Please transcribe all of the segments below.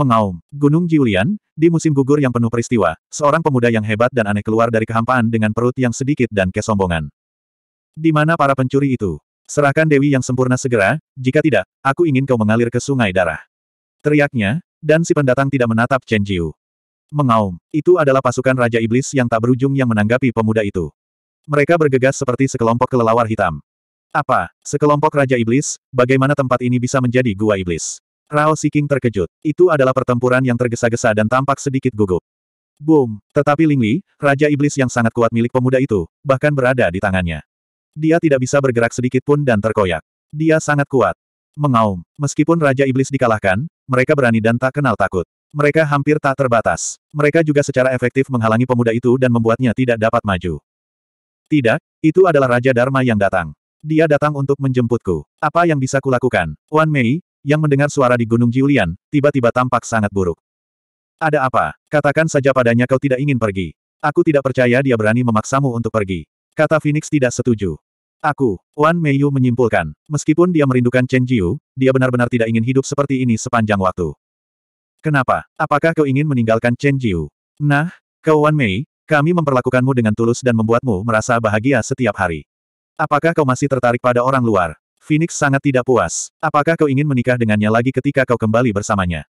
mengaum. Gunung Jiulian, di musim gugur yang penuh peristiwa, seorang pemuda yang hebat dan aneh keluar dari kehampaan dengan perut yang sedikit dan kesombongan. Di mana para pencuri itu? Serahkan Dewi yang sempurna segera, jika tidak, aku ingin kau mengalir ke sungai darah. Teriaknya, dan si pendatang tidak menatap Chen Jiu. Mengaum, itu adalah pasukan Raja Iblis yang tak berujung yang menanggapi pemuda itu. Mereka bergegas seperti sekelompok kelelawar hitam. Apa, sekelompok Raja Iblis, bagaimana tempat ini bisa menjadi gua iblis? Rao Siking terkejut. Itu adalah pertempuran yang tergesa-gesa dan tampak sedikit gugup. Boom! Tetapi Ling Li, Raja Iblis yang sangat kuat milik pemuda itu, bahkan berada di tangannya. Dia tidak bisa bergerak sedikit pun dan terkoyak. Dia sangat kuat. Mengaum. Meskipun Raja Iblis dikalahkan, mereka berani dan tak kenal takut. Mereka hampir tak terbatas. Mereka juga secara efektif menghalangi pemuda itu dan membuatnya tidak dapat maju. Tidak, itu adalah Raja Dharma yang datang. Dia datang untuk menjemputku. Apa yang bisa kulakukan? Wan Mei, yang mendengar suara di Gunung Jiulian, tiba-tiba tampak sangat buruk. Ada apa? Katakan saja padanya kau tidak ingin pergi. Aku tidak percaya dia berani memaksamu untuk pergi. Kata Phoenix tidak setuju. Aku, Wan Meiyu menyimpulkan, meskipun dia merindukan Chen Jiu, dia benar-benar tidak ingin hidup seperti ini sepanjang waktu. Kenapa? Apakah kau ingin meninggalkan Chen Jiu? Nah, kau Wan Mei, kami memperlakukanmu dengan tulus dan membuatmu merasa bahagia setiap hari. Apakah kau masih tertarik pada orang luar? Phoenix sangat tidak puas. Apakah kau ingin menikah dengannya lagi ketika kau kembali bersamanya?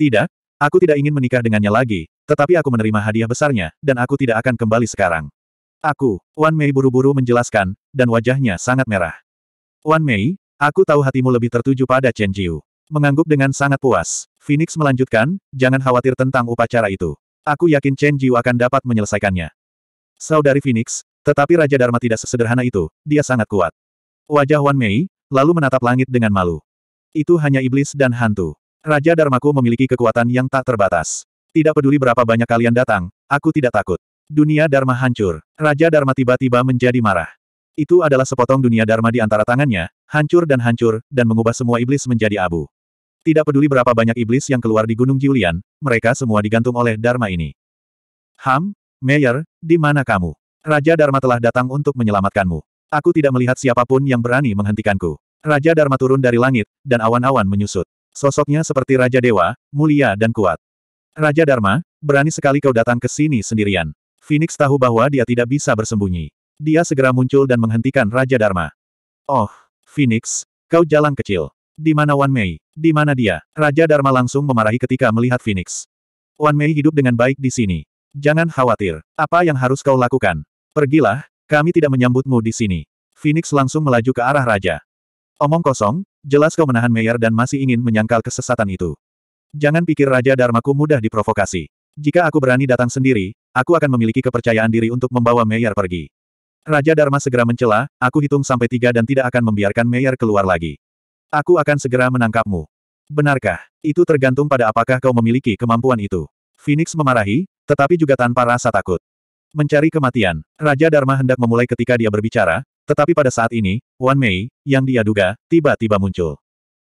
Tidak, aku tidak ingin menikah dengannya lagi, tetapi aku menerima hadiah besarnya, dan aku tidak akan kembali sekarang. Aku, Wan Mei buru-buru menjelaskan, dan wajahnya sangat merah. Wan Mei, aku tahu hatimu lebih tertuju pada Chen Jiu. Mengangguk dengan sangat puas, Phoenix melanjutkan, jangan khawatir tentang upacara itu. Aku yakin Chen Jiu akan dapat menyelesaikannya. Saudari Phoenix, tetapi Raja Dharma tidak sesederhana itu, dia sangat kuat. Wajah Wan Mei, lalu menatap langit dengan malu. Itu hanya iblis dan hantu. Raja Darmaku memiliki kekuatan yang tak terbatas. Tidak peduli berapa banyak kalian datang, aku tidak takut. Dunia Dharma hancur. Raja Dharma tiba-tiba menjadi marah. Itu adalah sepotong dunia Dharma di antara tangannya, hancur dan hancur, dan mengubah semua iblis menjadi abu. Tidak peduli berapa banyak iblis yang keluar di Gunung Julian, mereka semua digantung oleh Dharma ini. Ham, Mayor, di mana kamu? Raja Dharma telah datang untuk menyelamatkanmu. Aku tidak melihat siapapun yang berani menghentikanku. Raja Dharma turun dari langit, dan awan-awan menyusut. Sosoknya seperti Raja Dewa, mulia dan kuat. Raja Dharma, berani sekali kau datang ke sini sendirian. Phoenix tahu bahwa dia tidak bisa bersembunyi. Dia segera muncul dan menghentikan Raja Dharma. Oh, Phoenix, kau jalan kecil. Di mana Wan Mei? Di mana dia? Raja Dharma langsung memarahi ketika melihat Phoenix. Wan Mei hidup dengan baik di sini. Jangan khawatir. Apa yang harus kau lakukan? Pergilah, kami tidak menyambutmu di sini. Phoenix langsung melaju ke arah raja. Omong kosong, jelas kau menahan Meyer dan masih ingin menyangkal kesesatan itu. Jangan pikir Raja Dharmaku mudah diprovokasi. Jika aku berani datang sendiri, aku akan memiliki kepercayaan diri untuk membawa Meyer pergi. Raja Dharma segera mencela, aku hitung sampai tiga dan tidak akan membiarkan Meyer keluar lagi. Aku akan segera menangkapmu. Benarkah? Itu tergantung pada apakah kau memiliki kemampuan itu. Phoenix memarahi, tetapi juga tanpa rasa takut. Mencari kematian. Raja Dharma hendak memulai ketika dia berbicara, tetapi pada saat ini, Wan Mei, yang dia duga, tiba-tiba muncul.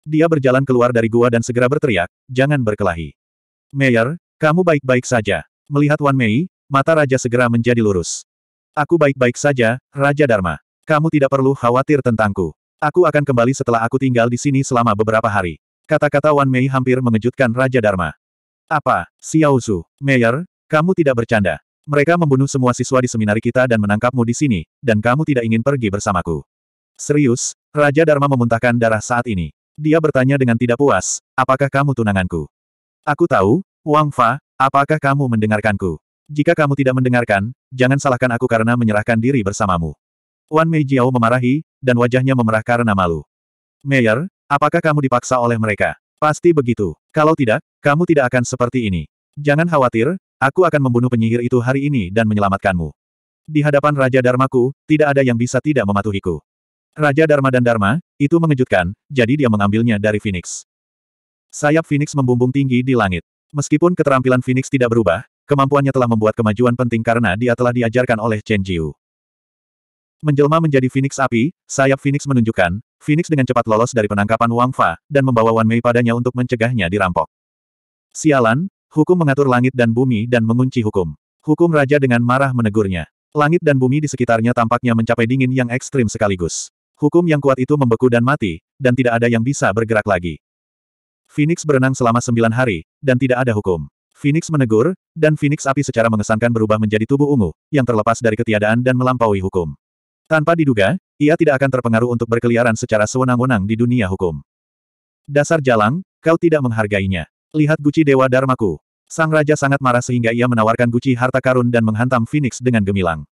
Dia berjalan keluar dari gua dan segera berteriak, jangan berkelahi. Mayor, kamu baik-baik saja. Melihat Wan Mei, mata Raja segera menjadi lurus. Aku baik-baik saja, Raja Dharma. Kamu tidak perlu khawatir tentangku. Aku akan kembali setelah aku tinggal di sini selama beberapa hari. Kata-kata Wan Mei hampir mengejutkan Raja Dharma. Apa, Xiao Su, Mayor, kamu tidak bercanda. Mereka membunuh semua siswa di seminari kita dan menangkapmu di sini, dan kamu tidak ingin pergi bersamaku. Serius, Raja Dharma memuntahkan darah saat ini. Dia bertanya dengan tidak puas, apakah kamu tunanganku? Aku tahu, Wang Fa, apakah kamu mendengarkanku? Jika kamu tidak mendengarkan, jangan salahkan aku karena menyerahkan diri bersamamu. Wan Mei Jiao memarahi, dan wajahnya memerah karena malu. Mayor, apakah kamu dipaksa oleh mereka? Pasti begitu. Kalau tidak, kamu tidak akan seperti ini. Jangan khawatir, Aku akan membunuh penyihir itu hari ini dan menyelamatkanmu. Di hadapan Raja Dharmaku, tidak ada yang bisa tidak mematuhiku. Raja Dharma dan Dharma, itu mengejutkan, jadi dia mengambilnya dari Phoenix. Sayap Phoenix membumbung tinggi di langit. Meskipun keterampilan Phoenix tidak berubah, kemampuannya telah membuat kemajuan penting karena dia telah diajarkan oleh Chen Jiu. Menjelma menjadi Phoenix api, sayap Phoenix menunjukkan, Phoenix dengan cepat lolos dari penangkapan Wang Fa, dan membawa Wan Mei padanya untuk mencegahnya dirampok. Sialan, Hukum mengatur langit dan bumi dan mengunci hukum. Hukum raja dengan marah menegurnya. Langit dan bumi di sekitarnya tampaknya mencapai dingin yang ekstrim sekaligus. Hukum yang kuat itu membeku dan mati, dan tidak ada yang bisa bergerak lagi. Phoenix berenang selama sembilan hari, dan tidak ada hukum. Phoenix menegur, dan Phoenix api secara mengesankan berubah menjadi tubuh ungu, yang terlepas dari ketiadaan dan melampaui hukum. Tanpa diduga, ia tidak akan terpengaruh untuk berkeliaran secara sewenang-wenang di dunia hukum. Dasar jalang, kau tidak menghargainya. Lihat guci Dewa Dharmaku. Sang Raja sangat marah sehingga ia menawarkan guci harta karun dan menghantam Phoenix dengan gemilang.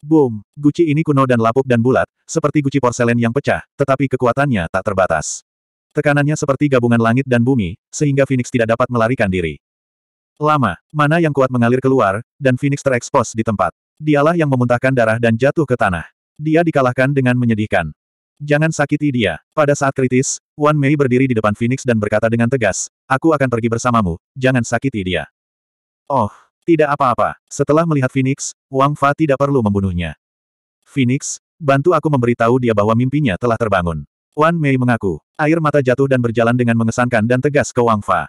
Boom! Guci ini kuno dan lapuk dan bulat, seperti guci porselen yang pecah, tetapi kekuatannya tak terbatas. Tekanannya seperti gabungan langit dan bumi, sehingga Phoenix tidak dapat melarikan diri. Lama, mana yang kuat mengalir keluar, dan Phoenix terekspos di tempat. Dialah yang memuntahkan darah dan jatuh ke tanah. Dia dikalahkan dengan menyedihkan. Jangan sakiti dia. Pada saat kritis, Wan Mei berdiri di depan Phoenix dan berkata dengan tegas, Aku akan pergi bersamamu, jangan sakiti dia. Oh, tidak apa-apa. Setelah melihat Phoenix, Wang Fa tidak perlu membunuhnya. Phoenix, bantu aku memberitahu dia bahwa mimpinya telah terbangun. Wan Mei mengaku. Air mata jatuh dan berjalan dengan mengesankan dan tegas ke Wang Fa.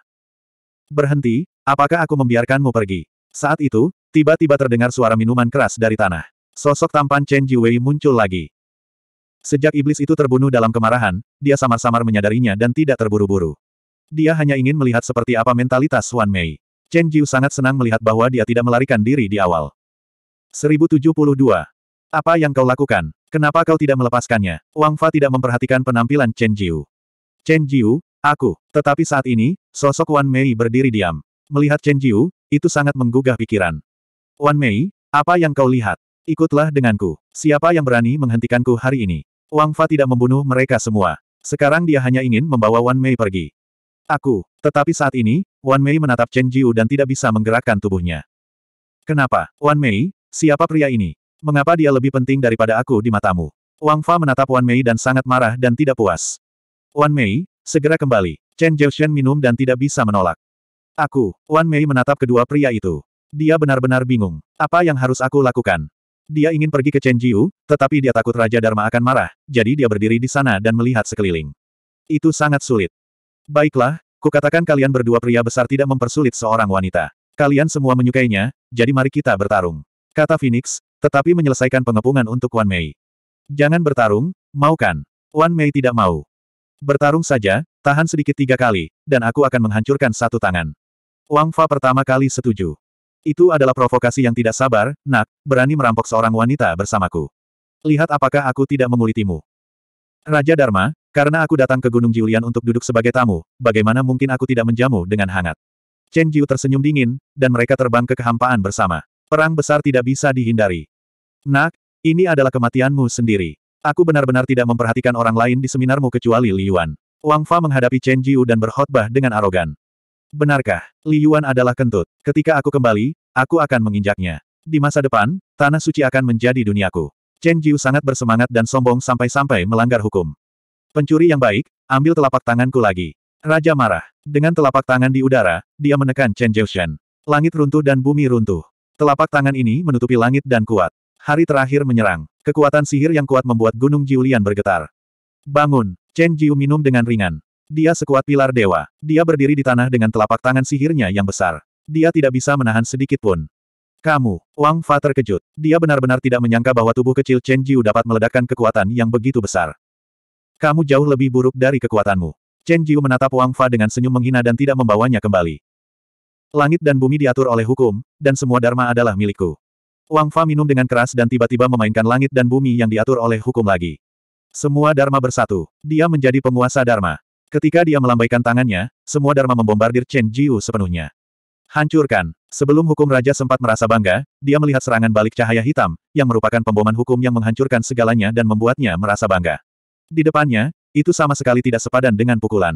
Berhenti, apakah aku membiarkanmu pergi? Saat itu, tiba-tiba terdengar suara minuman keras dari tanah. Sosok tampan Chen Jiwei muncul lagi. Sejak iblis itu terbunuh dalam kemarahan, dia samar-samar menyadarinya dan tidak terburu-buru. Dia hanya ingin melihat seperti apa mentalitas Wan Mei. Chen Jiu sangat senang melihat bahwa dia tidak melarikan diri di awal. 1072. Apa yang kau lakukan? Kenapa kau tidak melepaskannya? Wang Fa tidak memperhatikan penampilan Chen Jiu. Chen Jiu, aku. Tetapi saat ini, sosok Wan Mei berdiri diam. Melihat Chen Jiu, itu sangat menggugah pikiran. Wan Mei, apa yang kau lihat? Ikutlah denganku. Siapa yang berani menghentikanku hari ini? Wang Fa tidak membunuh mereka semua. Sekarang dia hanya ingin membawa Wan Mei pergi. Aku, tetapi saat ini, Wan Mei menatap Chen Jiu dan tidak bisa menggerakkan tubuhnya. Kenapa, Wan Mei, siapa pria ini? Mengapa dia lebih penting daripada aku di matamu? Wang Fa menatap Wan Mei dan sangat marah dan tidak puas. Wan Mei, segera kembali. Chen Jiushen minum dan tidak bisa menolak. Aku, Wan Mei menatap kedua pria itu. Dia benar-benar bingung. Apa yang harus aku lakukan? Dia ingin pergi ke Chenjiu, tetapi dia takut Raja Dharma akan marah, jadi dia berdiri di sana dan melihat sekeliling. Itu sangat sulit. Baiklah, kukatakan kalian berdua pria besar tidak mempersulit seorang wanita. Kalian semua menyukainya, jadi mari kita bertarung. Kata Phoenix, tetapi menyelesaikan pengepungan untuk Wan Mei. Jangan bertarung, mau kan? Wan Mei tidak mau. Bertarung saja, tahan sedikit tiga kali, dan aku akan menghancurkan satu tangan. Wang Fa pertama kali setuju. Itu adalah provokasi yang tidak sabar, nak, berani merampok seorang wanita bersamaku. Lihat apakah aku tidak mengulitimu. Raja Dharma, karena aku datang ke Gunung Jiulian untuk duduk sebagai tamu, bagaimana mungkin aku tidak menjamu dengan hangat. Chen Jiu tersenyum dingin, dan mereka terbang ke kehampaan bersama. Perang besar tidak bisa dihindari. Nak, ini adalah kematianmu sendiri. Aku benar-benar tidak memperhatikan orang lain di seminarmu kecuali Li Yuan. Wang Fa menghadapi Chen Jiu dan berkhotbah dengan arogan. Benarkah, Liyuan adalah kentut? Ketika aku kembali, aku akan menginjaknya. Di masa depan, tanah suci akan menjadi duniaku. Chen Jiu sangat bersemangat dan sombong sampai-sampai melanggar hukum. Pencuri yang baik, ambil telapak tanganku lagi. Raja marah. Dengan telapak tangan di udara, dia menekan Chen Jiu Shen. Langit runtuh dan bumi runtuh. Telapak tangan ini menutupi langit dan kuat. Hari terakhir menyerang. Kekuatan sihir yang kuat membuat Gunung Jiulian bergetar. Bangun. Chen Jiu minum dengan ringan. Dia sekuat pilar dewa. Dia berdiri di tanah dengan telapak tangan sihirnya yang besar. Dia tidak bisa menahan sedikit pun. Kamu, Wang Fa terkejut. Dia benar-benar tidak menyangka bahwa tubuh kecil Chen Jiu dapat meledakkan kekuatan yang begitu besar. Kamu jauh lebih buruk dari kekuatanmu. Chen Jiu menatap Wang Fa dengan senyum menghina dan tidak membawanya kembali. Langit dan bumi diatur oleh hukum, dan semua dharma adalah milikku. Wang Fa minum dengan keras dan tiba-tiba memainkan langit dan bumi yang diatur oleh hukum lagi. Semua dharma bersatu. Dia menjadi penguasa dharma. Ketika dia melambaikan tangannya, semua Dharma membombardir Chen Jiu sepenuhnya. Hancurkan. Sebelum hukum raja sempat merasa bangga, dia melihat serangan balik cahaya hitam, yang merupakan pemboman hukum yang menghancurkan segalanya dan membuatnya merasa bangga. Di depannya, itu sama sekali tidak sepadan dengan pukulan.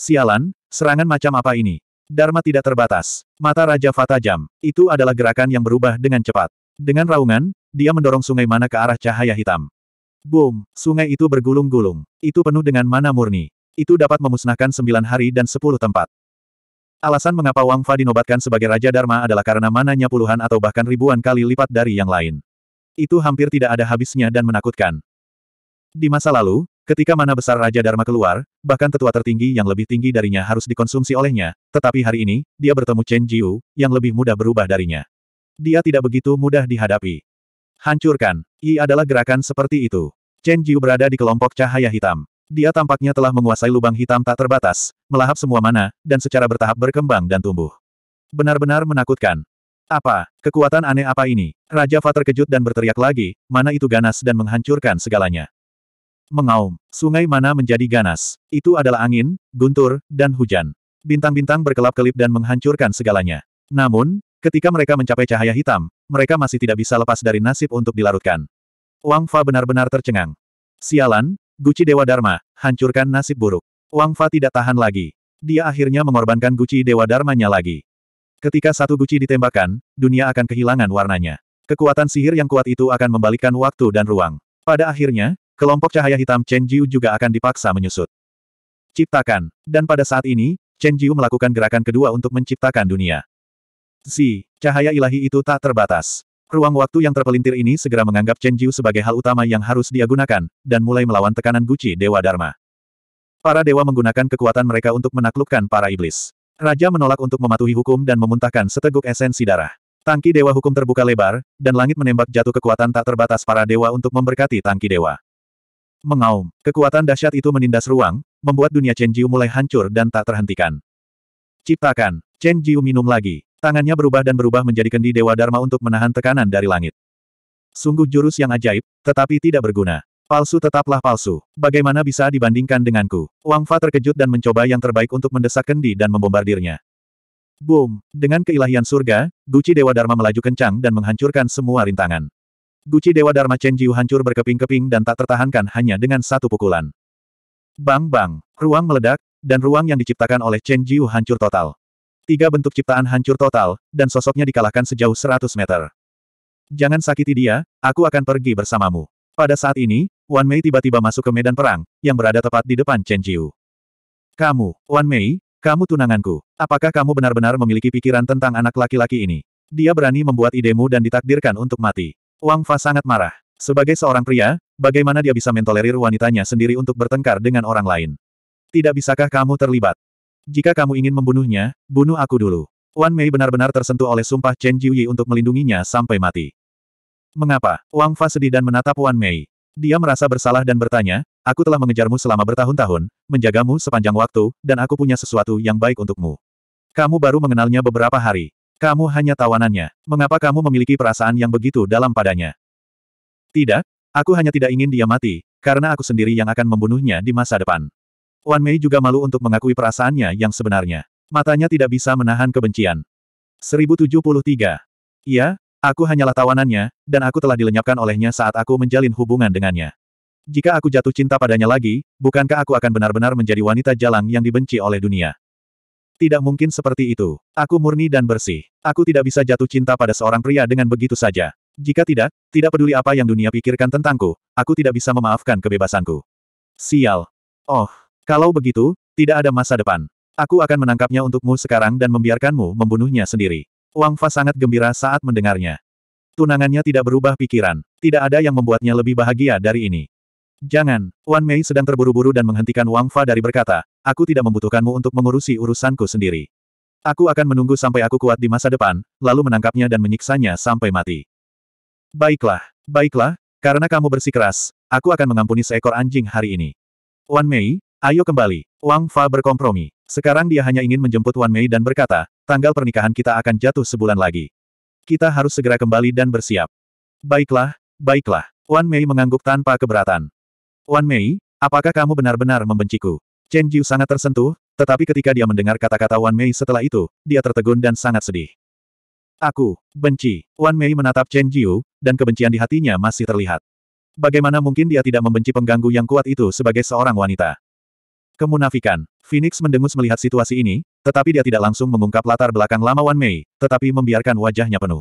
Sialan, serangan macam apa ini? Dharma tidak terbatas. Mata Raja Fatajam, Jam. Itu adalah gerakan yang berubah dengan cepat. Dengan raungan, dia mendorong sungai mana ke arah cahaya hitam. Boom! Sungai itu bergulung-gulung. Itu penuh dengan mana murni itu dapat memusnahkan sembilan hari dan sepuluh tempat. Alasan mengapa Wang Fa dinobatkan sebagai Raja Dharma adalah karena mananya puluhan atau bahkan ribuan kali lipat dari yang lain. Itu hampir tidak ada habisnya dan menakutkan. Di masa lalu, ketika mana besar Raja Dharma keluar, bahkan tetua tertinggi yang lebih tinggi darinya harus dikonsumsi olehnya, tetapi hari ini, dia bertemu Chen Jiu, yang lebih mudah berubah darinya. Dia tidak begitu mudah dihadapi. Hancurkan. I adalah gerakan seperti itu. Chen Jiu berada di kelompok cahaya hitam. Dia tampaknya telah menguasai lubang hitam tak terbatas, melahap semua mana, dan secara bertahap berkembang dan tumbuh. Benar-benar menakutkan. Apa, kekuatan aneh apa ini? Raja Fa terkejut dan berteriak lagi, mana itu ganas dan menghancurkan segalanya. Mengaum, sungai mana menjadi ganas. Itu adalah angin, guntur, dan hujan. Bintang-bintang berkelap-kelip dan menghancurkan segalanya. Namun, ketika mereka mencapai cahaya hitam, mereka masih tidak bisa lepas dari nasib untuk dilarutkan. Wang Fa benar-benar tercengang. Sialan, Guci Dewa Dharma, hancurkan nasib buruk. Wang Fa tidak tahan lagi. Dia akhirnya mengorbankan guci Dewa Dharmanya lagi. Ketika satu guci ditembakkan, dunia akan kehilangan warnanya. Kekuatan sihir yang kuat itu akan membalikkan waktu dan ruang. Pada akhirnya, kelompok cahaya hitam Chen Jiu juga akan dipaksa menyusut. Ciptakan. Dan pada saat ini, Chen Jiu melakukan gerakan kedua untuk menciptakan dunia. Si, cahaya ilahi itu tak terbatas. Ruang waktu yang terpelintir ini segera menganggap Chen Jiu sebagai hal utama yang harus dia gunakan, dan mulai melawan tekanan Guci Dewa Dharma. Para dewa menggunakan kekuatan mereka untuk menaklukkan para iblis. Raja menolak untuk mematuhi hukum dan memuntahkan seteguk esensi darah. Tangki dewa hukum terbuka lebar, dan langit menembak jatuh kekuatan tak terbatas para dewa untuk memberkati tangki dewa. Mengaum, kekuatan dahsyat itu menindas ruang, membuat dunia Chen Jiu mulai hancur dan tak terhentikan. Ciptakan, Chen Jiu minum lagi. Tangannya berubah dan berubah menjadi kendi Dewa Dharma untuk menahan tekanan dari langit. Sungguh jurus yang ajaib, tetapi tidak berguna. Palsu tetaplah palsu. Bagaimana bisa dibandingkan denganku? Wang Fa terkejut dan mencoba yang terbaik untuk mendesak kendi dan membombardirnya. Boom! Dengan keilahian surga, Guci Dewa Dharma melaju kencang dan menghancurkan semua rintangan. Guci Dewa Dharma Chen Jiu hancur berkeping-keping dan tak tertahankan hanya dengan satu pukulan. Bang-bang, ruang meledak, dan ruang yang diciptakan oleh Chen Jiu hancur total. Tiga bentuk ciptaan hancur total, dan sosoknya dikalahkan sejauh 100 meter. Jangan sakiti dia, aku akan pergi bersamamu. Pada saat ini, Wan Mei tiba-tiba masuk ke medan perang, yang berada tepat di depan Chen Jiu. Kamu, Wan Mei, kamu tunanganku. Apakah kamu benar-benar memiliki pikiran tentang anak laki-laki ini? Dia berani membuat idemu dan ditakdirkan untuk mati. Wang Fa sangat marah. Sebagai seorang pria, bagaimana dia bisa mentolerir wanitanya sendiri untuk bertengkar dengan orang lain? Tidak bisakah kamu terlibat? Jika kamu ingin membunuhnya, bunuh aku dulu. Wan Mei benar-benar tersentuh oleh sumpah Chen Jiuyi untuk melindunginya sampai mati. Mengapa? Wang Fa sedih dan menatap Wan Mei. Dia merasa bersalah dan bertanya, aku telah mengejarmu selama bertahun-tahun, menjagamu sepanjang waktu, dan aku punya sesuatu yang baik untukmu. Kamu baru mengenalnya beberapa hari. Kamu hanya tawanannya. Mengapa kamu memiliki perasaan yang begitu dalam padanya? Tidak, aku hanya tidak ingin dia mati, karena aku sendiri yang akan membunuhnya di masa depan. Wan Mei juga malu untuk mengakui perasaannya yang sebenarnya. Matanya tidak bisa menahan kebencian. 1073. Iya, aku hanyalah tawanannya, dan aku telah dilenyapkan olehnya saat aku menjalin hubungan dengannya. Jika aku jatuh cinta padanya lagi, bukankah aku akan benar-benar menjadi wanita jalang yang dibenci oleh dunia? Tidak mungkin seperti itu. Aku murni dan bersih. Aku tidak bisa jatuh cinta pada seorang pria dengan begitu saja. Jika tidak, tidak peduli apa yang dunia pikirkan tentangku, aku tidak bisa memaafkan kebebasanku. Sial. Oh, kalau begitu, tidak ada masa depan. Aku akan menangkapnya untukmu sekarang dan membiarkanmu membunuhnya sendiri. Wang Fa sangat gembira saat mendengarnya. Tunangannya tidak berubah pikiran. Tidak ada yang membuatnya lebih bahagia dari ini. Jangan, Wan Mei sedang terburu-buru dan menghentikan Wang Fa dari berkata, aku tidak membutuhkanmu untuk mengurusi urusanku sendiri. Aku akan menunggu sampai aku kuat di masa depan, lalu menangkapnya dan menyiksanya sampai mati. Baiklah, baiklah, karena kamu bersikeras, aku akan mengampuni seekor anjing hari ini. Wan Mei, Ayo kembali. Wang Fa berkompromi. Sekarang dia hanya ingin menjemput Wan Mei dan berkata, tanggal pernikahan kita akan jatuh sebulan lagi. Kita harus segera kembali dan bersiap. Baiklah, baiklah. Wan Mei mengangguk tanpa keberatan. Wan Mei, apakah kamu benar-benar membenciku? Chen Jiu sangat tersentuh, tetapi ketika dia mendengar kata-kata Wan Mei setelah itu, dia tertegun dan sangat sedih. Aku, benci. Wan Mei menatap Chen Jiu, dan kebencian di hatinya masih terlihat. Bagaimana mungkin dia tidak membenci pengganggu yang kuat itu sebagai seorang wanita? Kemunafikan. Phoenix mendengus melihat situasi ini, tetapi dia tidak langsung mengungkap latar belakang lama Wan Mei, tetapi membiarkan wajahnya penuh.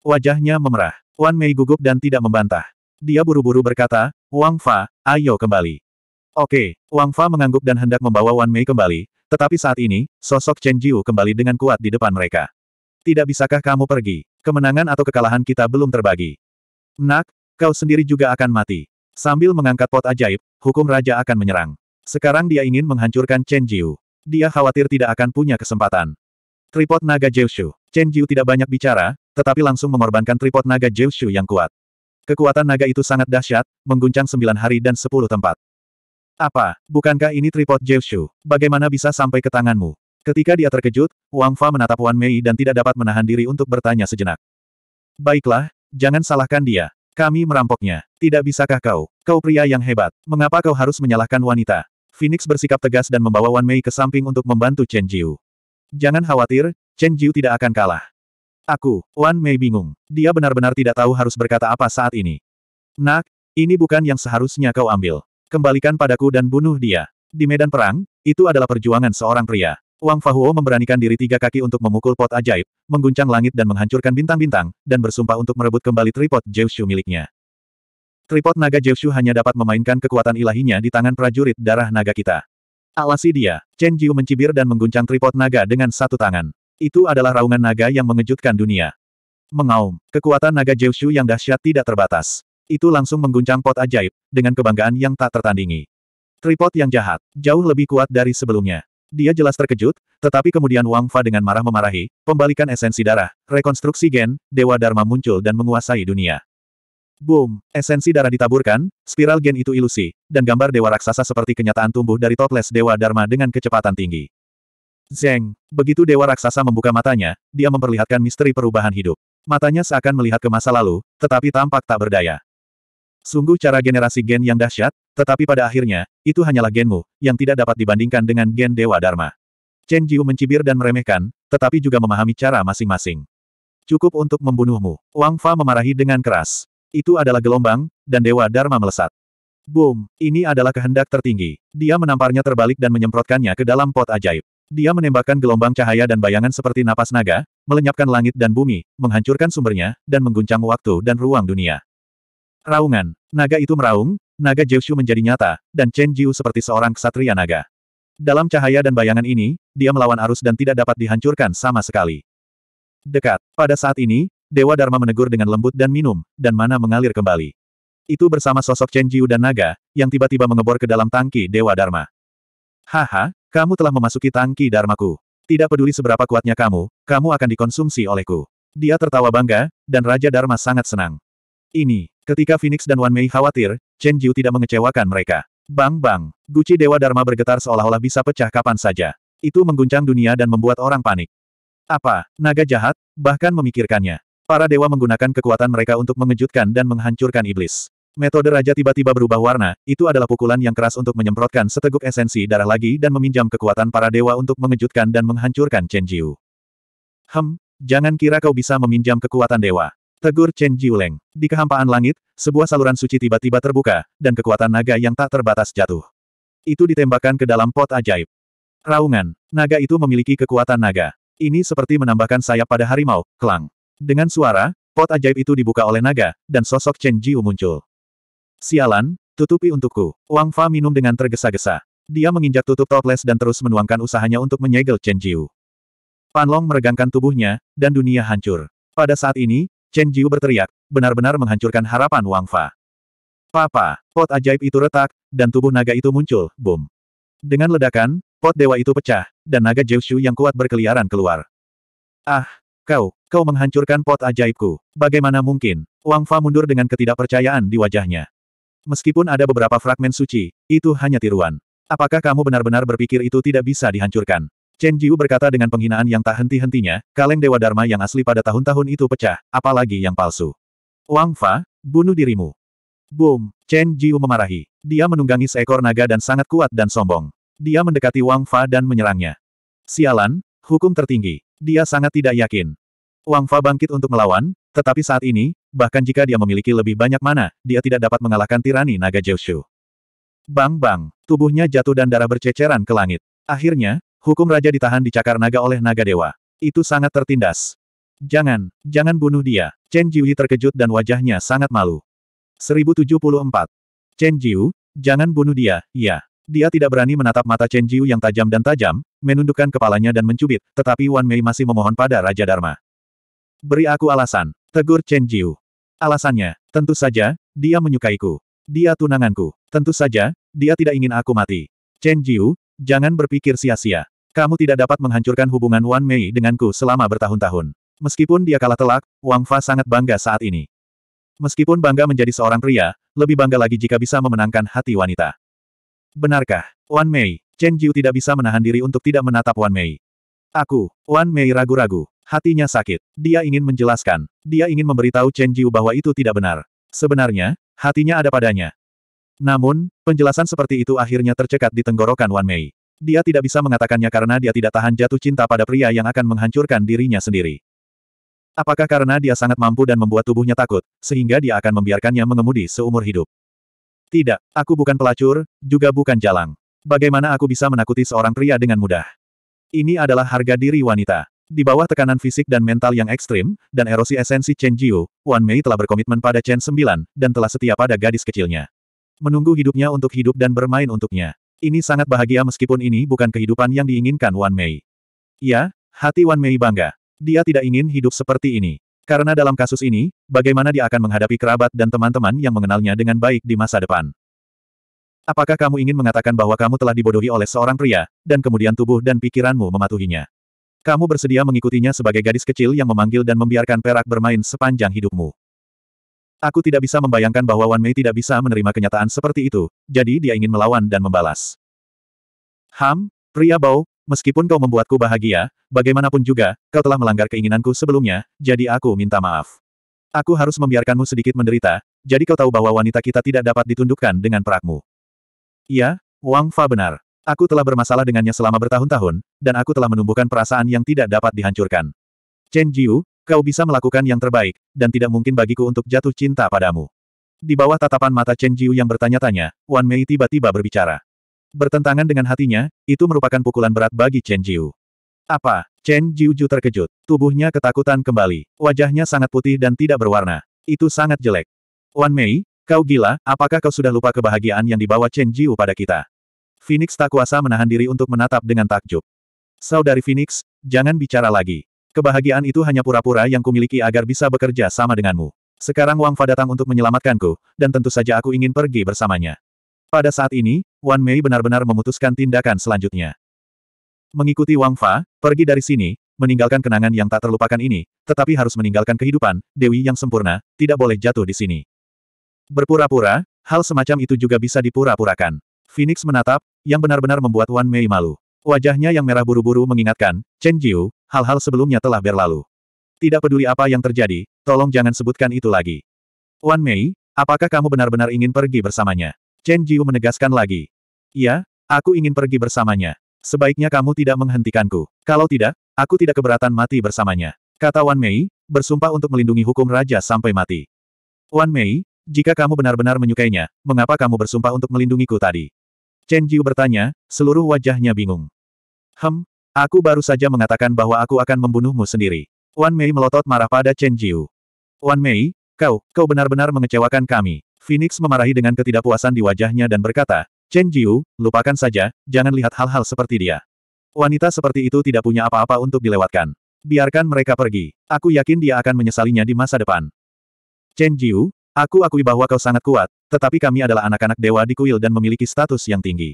Wajahnya memerah. Wan Mei gugup dan tidak membantah. Dia buru-buru berkata, Wang Fa, ayo kembali. Oke, Wang Fa mengangguk dan hendak membawa Wan Mei kembali, tetapi saat ini, sosok Chen Jiu kembali dengan kuat di depan mereka. Tidak bisakah kamu pergi? Kemenangan atau kekalahan kita belum terbagi. Nak, kau sendiri juga akan mati. Sambil mengangkat pot ajaib, hukum raja akan menyerang. Sekarang dia ingin menghancurkan Chen Jiu. Dia khawatir tidak akan punya kesempatan. Tripod Naga Jiushu. Chen Jiu tidak banyak bicara, tetapi langsung mengorbankan tripod Naga Jiushu yang kuat. Kekuatan naga itu sangat dahsyat, mengguncang sembilan hari dan sepuluh tempat. Apa, bukankah ini tripod Jiushu? Bagaimana bisa sampai ke tanganmu? Ketika dia terkejut, Wang Fa menatap Wan Mei dan tidak dapat menahan diri untuk bertanya sejenak. Baiklah, jangan salahkan dia. Kami merampoknya. Tidak bisakah kau? Kau pria yang hebat. Mengapa kau harus menyalahkan wanita? Phoenix bersikap tegas dan membawa Wan Mei ke samping untuk membantu Chen Jiu. Jangan khawatir, Chen Jiu tidak akan kalah. Aku, Wan Mei bingung. Dia benar-benar tidak tahu harus berkata apa saat ini. Nak, ini bukan yang seharusnya kau ambil. Kembalikan padaku dan bunuh dia. Di medan perang, itu adalah perjuangan seorang pria. Wang Fahuo memberanikan diri tiga kaki untuk memukul pot ajaib, mengguncang langit dan menghancurkan bintang-bintang, dan bersumpah untuk merebut kembali tripod Zeushu miliknya. Tripod naga Shu hanya dapat memainkan kekuatan ilahinya di tangan prajurit darah naga kita. Alasi dia, Chen Jiu mencibir dan mengguncang tripod naga dengan satu tangan. Itu adalah raungan naga yang mengejutkan dunia. Mengaum, kekuatan naga Shu yang dahsyat tidak terbatas. Itu langsung mengguncang pot ajaib, dengan kebanggaan yang tak tertandingi. Tripod yang jahat, jauh lebih kuat dari sebelumnya. Dia jelas terkejut, tetapi kemudian Wang Fa dengan marah memarahi, pembalikan esensi darah, rekonstruksi gen, Dewa Dharma muncul dan menguasai dunia. Boom! Esensi darah ditaburkan, spiral gen itu ilusi, dan gambar dewa raksasa seperti kenyataan tumbuh dari toples dewa Dharma dengan kecepatan tinggi. Zeng! Begitu dewa raksasa membuka matanya, dia memperlihatkan misteri perubahan hidup. Matanya seakan melihat ke masa lalu, tetapi tampak tak berdaya. Sungguh cara generasi gen yang dahsyat, tetapi pada akhirnya, itu hanyalah genmu, yang tidak dapat dibandingkan dengan gen Dewa Dharma. Chen Jiu mencibir dan meremehkan, tetapi juga memahami cara masing-masing. Cukup untuk membunuhmu. Wang Fa memarahi dengan keras. Itu adalah gelombang, dan Dewa Dharma melesat. Boom! Ini adalah kehendak tertinggi. Dia menamparnya terbalik dan menyemprotkannya ke dalam pot ajaib. Dia menembakkan gelombang cahaya dan bayangan seperti napas naga, melenyapkan langit dan bumi, menghancurkan sumbernya, dan mengguncang waktu dan ruang dunia. Raungan. Naga itu meraung, naga Jiushu menjadi nyata, dan Chen Jiu seperti seorang ksatria naga. Dalam cahaya dan bayangan ini, dia melawan arus dan tidak dapat dihancurkan sama sekali. Dekat. Pada saat ini, Dewa Dharma menegur dengan lembut dan minum, dan mana mengalir kembali. Itu bersama sosok Chen Jiu dan Naga, yang tiba-tiba mengebor ke dalam tangki Dewa Dharma. Haha, kamu telah memasuki tangki Dharmaku. Tidak peduli seberapa kuatnya kamu, kamu akan dikonsumsi olehku. Dia tertawa bangga, dan Raja Dharma sangat senang. Ini, ketika Phoenix dan Wan Mei khawatir, Chen Jiu tidak mengecewakan mereka. Bang bang, guci Dewa Dharma bergetar seolah-olah bisa pecah kapan saja. Itu mengguncang dunia dan membuat orang panik. Apa, naga jahat, bahkan memikirkannya. Para dewa menggunakan kekuatan mereka untuk mengejutkan dan menghancurkan iblis. Metode raja tiba-tiba berubah warna, itu adalah pukulan yang keras untuk menyemprotkan seteguk esensi darah lagi dan meminjam kekuatan para dewa untuk mengejutkan dan menghancurkan Chen Jiu. Hem, jangan kira kau bisa meminjam kekuatan dewa. Tegur Chen Jiu Leng. Di kehampaan langit, sebuah saluran suci tiba-tiba terbuka, dan kekuatan naga yang tak terbatas jatuh. Itu ditembakkan ke dalam pot ajaib. Raungan. Naga itu memiliki kekuatan naga. Ini seperti menambahkan sayap pada harimau, kelang. Dengan suara, pot ajaib itu dibuka oleh naga, dan sosok Chen Jiu muncul. Sialan, tutupi untukku. Wang Fa minum dengan tergesa-gesa. Dia menginjak tutup toples dan terus menuangkan usahanya untuk menyegel Chen Jiu. Pan Long meregangkan tubuhnya, dan dunia hancur. Pada saat ini, Chen Jiu berteriak, benar-benar menghancurkan harapan Wang Fa. Papa, pot ajaib itu retak, dan tubuh naga itu muncul, boom. Dengan ledakan, pot dewa itu pecah, dan naga Jiu Shu yang kuat berkeliaran keluar. Ah, kau, Kau menghancurkan pot ajaibku. Bagaimana mungkin? Wang Fa mundur dengan ketidakpercayaan di wajahnya. Meskipun ada beberapa fragmen suci, itu hanya tiruan. Apakah kamu benar-benar berpikir itu tidak bisa dihancurkan? Chen Jiu berkata dengan penghinaan yang tak henti-hentinya, kaleng Dewa Dharma yang asli pada tahun-tahun itu pecah, apalagi yang palsu. Wang Fa, bunuh dirimu. Boom! Chen Jiu memarahi. Dia menunggangi seekor naga dan sangat kuat dan sombong. Dia mendekati Wang Fa dan menyerangnya. Sialan, hukum tertinggi. Dia sangat tidak yakin. Wang Fa bangkit untuk melawan, tetapi saat ini, bahkan jika dia memiliki lebih banyak mana, dia tidak dapat mengalahkan tirani naga Jiushu. Bang-bang, tubuhnya jatuh dan darah berceceran ke langit. Akhirnya, hukum raja ditahan di cakar naga oleh naga dewa. Itu sangat tertindas. Jangan, jangan bunuh dia. Chen Jiu terkejut dan wajahnya sangat malu. 1074. Chen Jiu, jangan bunuh dia, ya. Dia tidak berani menatap mata Chen Jiu yang tajam dan tajam, menundukkan kepalanya dan mencubit, tetapi Wan Mei masih memohon pada Raja Dharma. Beri aku alasan, tegur Chen Jiu. Alasannya, tentu saja, dia menyukaiku. Dia tunanganku. Tentu saja, dia tidak ingin aku mati. Chen Jiu, jangan berpikir sia-sia. Kamu tidak dapat menghancurkan hubungan Wan Mei denganku selama bertahun-tahun. Meskipun dia kalah telak, Wang Fa sangat bangga saat ini. Meskipun bangga menjadi seorang pria, lebih bangga lagi jika bisa memenangkan hati wanita. Benarkah, Wan Mei, Chen Jiu tidak bisa menahan diri untuk tidak menatap Wan Mei. Aku, Wan Mei ragu-ragu. Hatinya sakit. Dia ingin menjelaskan. Dia ingin memberitahu Chen Jiu bahwa itu tidak benar. Sebenarnya, hatinya ada padanya. Namun, penjelasan seperti itu akhirnya tercekat di tenggorokan Wan Mei. Dia tidak bisa mengatakannya karena dia tidak tahan jatuh cinta pada pria yang akan menghancurkan dirinya sendiri. Apakah karena dia sangat mampu dan membuat tubuhnya takut, sehingga dia akan membiarkannya mengemudi seumur hidup? Tidak, aku bukan pelacur, juga bukan jalang. Bagaimana aku bisa menakuti seorang pria dengan mudah? Ini adalah harga diri wanita. Di bawah tekanan fisik dan mental yang ekstrim, dan erosi esensi Chen Jiu, Wan Mei telah berkomitmen pada Chen 9, dan telah setia pada gadis kecilnya. Menunggu hidupnya untuk hidup dan bermain untuknya. Ini sangat bahagia meskipun ini bukan kehidupan yang diinginkan Wan Mei. Ya, hati Wan Mei bangga. Dia tidak ingin hidup seperti ini. Karena dalam kasus ini, bagaimana dia akan menghadapi kerabat dan teman-teman yang mengenalnya dengan baik di masa depan. Apakah kamu ingin mengatakan bahwa kamu telah dibodohi oleh seorang pria, dan kemudian tubuh dan pikiranmu mematuhinya? Kamu bersedia mengikutinya sebagai gadis kecil yang memanggil dan membiarkan perak bermain sepanjang hidupmu. Aku tidak bisa membayangkan bahwa Wan Mei tidak bisa menerima kenyataan seperti itu, jadi dia ingin melawan dan membalas. Ham, pria bau, meskipun kau membuatku bahagia, bagaimanapun juga, kau telah melanggar keinginanku sebelumnya, jadi aku minta maaf. Aku harus membiarkanmu sedikit menderita, jadi kau tahu bahwa wanita kita tidak dapat ditundukkan dengan perakmu. Iya, Wang Fa benar. Aku telah bermasalah dengannya selama bertahun-tahun, dan aku telah menumbuhkan perasaan yang tidak dapat dihancurkan. Chen Jiu, kau bisa melakukan yang terbaik, dan tidak mungkin bagiku untuk jatuh cinta padamu. Di bawah tatapan mata Chen Jiu yang bertanya-tanya, Wan Mei tiba-tiba berbicara. Bertentangan dengan hatinya, itu merupakan pukulan berat bagi Chen Jiu. Apa? Chen Ju terkejut. Tubuhnya ketakutan kembali. Wajahnya sangat putih dan tidak berwarna. Itu sangat jelek. Wan Mei, kau gila, apakah kau sudah lupa kebahagiaan yang dibawa Chen Jiu pada kita? Phoenix tak kuasa menahan diri untuk menatap dengan takjub. Saudari Phoenix, jangan bicara lagi. Kebahagiaan itu hanya pura-pura yang kumiliki agar bisa bekerja sama denganmu. Sekarang Wang Fa datang untuk menyelamatkanku, dan tentu saja aku ingin pergi bersamanya. Pada saat ini, Wan Mei benar-benar memutuskan tindakan selanjutnya. Mengikuti Wang Fa, pergi dari sini, meninggalkan kenangan yang tak terlupakan ini, tetapi harus meninggalkan kehidupan, Dewi yang sempurna, tidak boleh jatuh di sini. Berpura-pura, hal semacam itu juga bisa dipura-purakan. Phoenix menatap, yang benar-benar membuat Wan Mei malu. Wajahnya yang merah buru-buru mengingatkan, Chen Jiu, hal-hal sebelumnya telah berlalu. Tidak peduli apa yang terjadi, tolong jangan sebutkan itu lagi. Wan Mei, apakah kamu benar-benar ingin pergi bersamanya? Chen Jiu menegaskan lagi. Iya, aku ingin pergi bersamanya. Sebaiknya kamu tidak menghentikanku. Kalau tidak, aku tidak keberatan mati bersamanya. Kata Wan Mei, bersumpah untuk melindungi hukum raja sampai mati. Wan Mei, jika kamu benar-benar menyukainya, mengapa kamu bersumpah untuk melindungiku tadi? Chen Jiu bertanya, seluruh wajahnya bingung. Hem, aku baru saja mengatakan bahwa aku akan membunuhmu sendiri. Wan Mei melotot marah pada Chen Jiu. Wan Mei, kau, kau benar-benar mengecewakan kami. Phoenix memarahi dengan ketidakpuasan di wajahnya dan berkata, Chen Jiu, lupakan saja, jangan lihat hal-hal seperti dia. Wanita seperti itu tidak punya apa-apa untuk dilewatkan. Biarkan mereka pergi. Aku yakin dia akan menyesalinya di masa depan. Chen Jiu, aku akui bahwa kau sangat kuat, tetapi kami adalah anak-anak dewa di kuil dan memiliki status yang tinggi.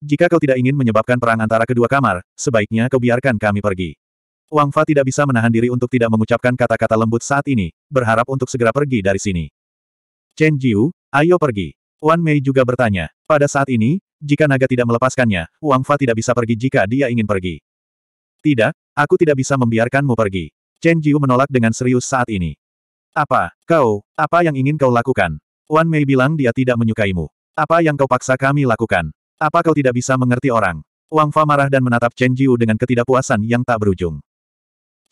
Jika kau tidak ingin menyebabkan perang antara kedua kamar, sebaiknya kau biarkan kami pergi. Wang Fa tidak bisa menahan diri untuk tidak mengucapkan kata-kata lembut saat ini, berharap untuk segera pergi dari sini. Chen Jiu, ayo pergi. Wan Mei juga bertanya. Pada saat ini, jika naga tidak melepaskannya, Wang Fa tidak bisa pergi jika dia ingin pergi. Tidak, aku tidak bisa membiarkanmu pergi. Chen Jiu menolak dengan serius saat ini. Apa, kau, apa yang ingin kau lakukan? Wan Mei bilang dia tidak menyukaimu. Apa yang kau paksa kami lakukan? Apa kau tidak bisa mengerti orang? Wang Fa marah dan menatap Chen Jiu dengan ketidakpuasan yang tak berujung.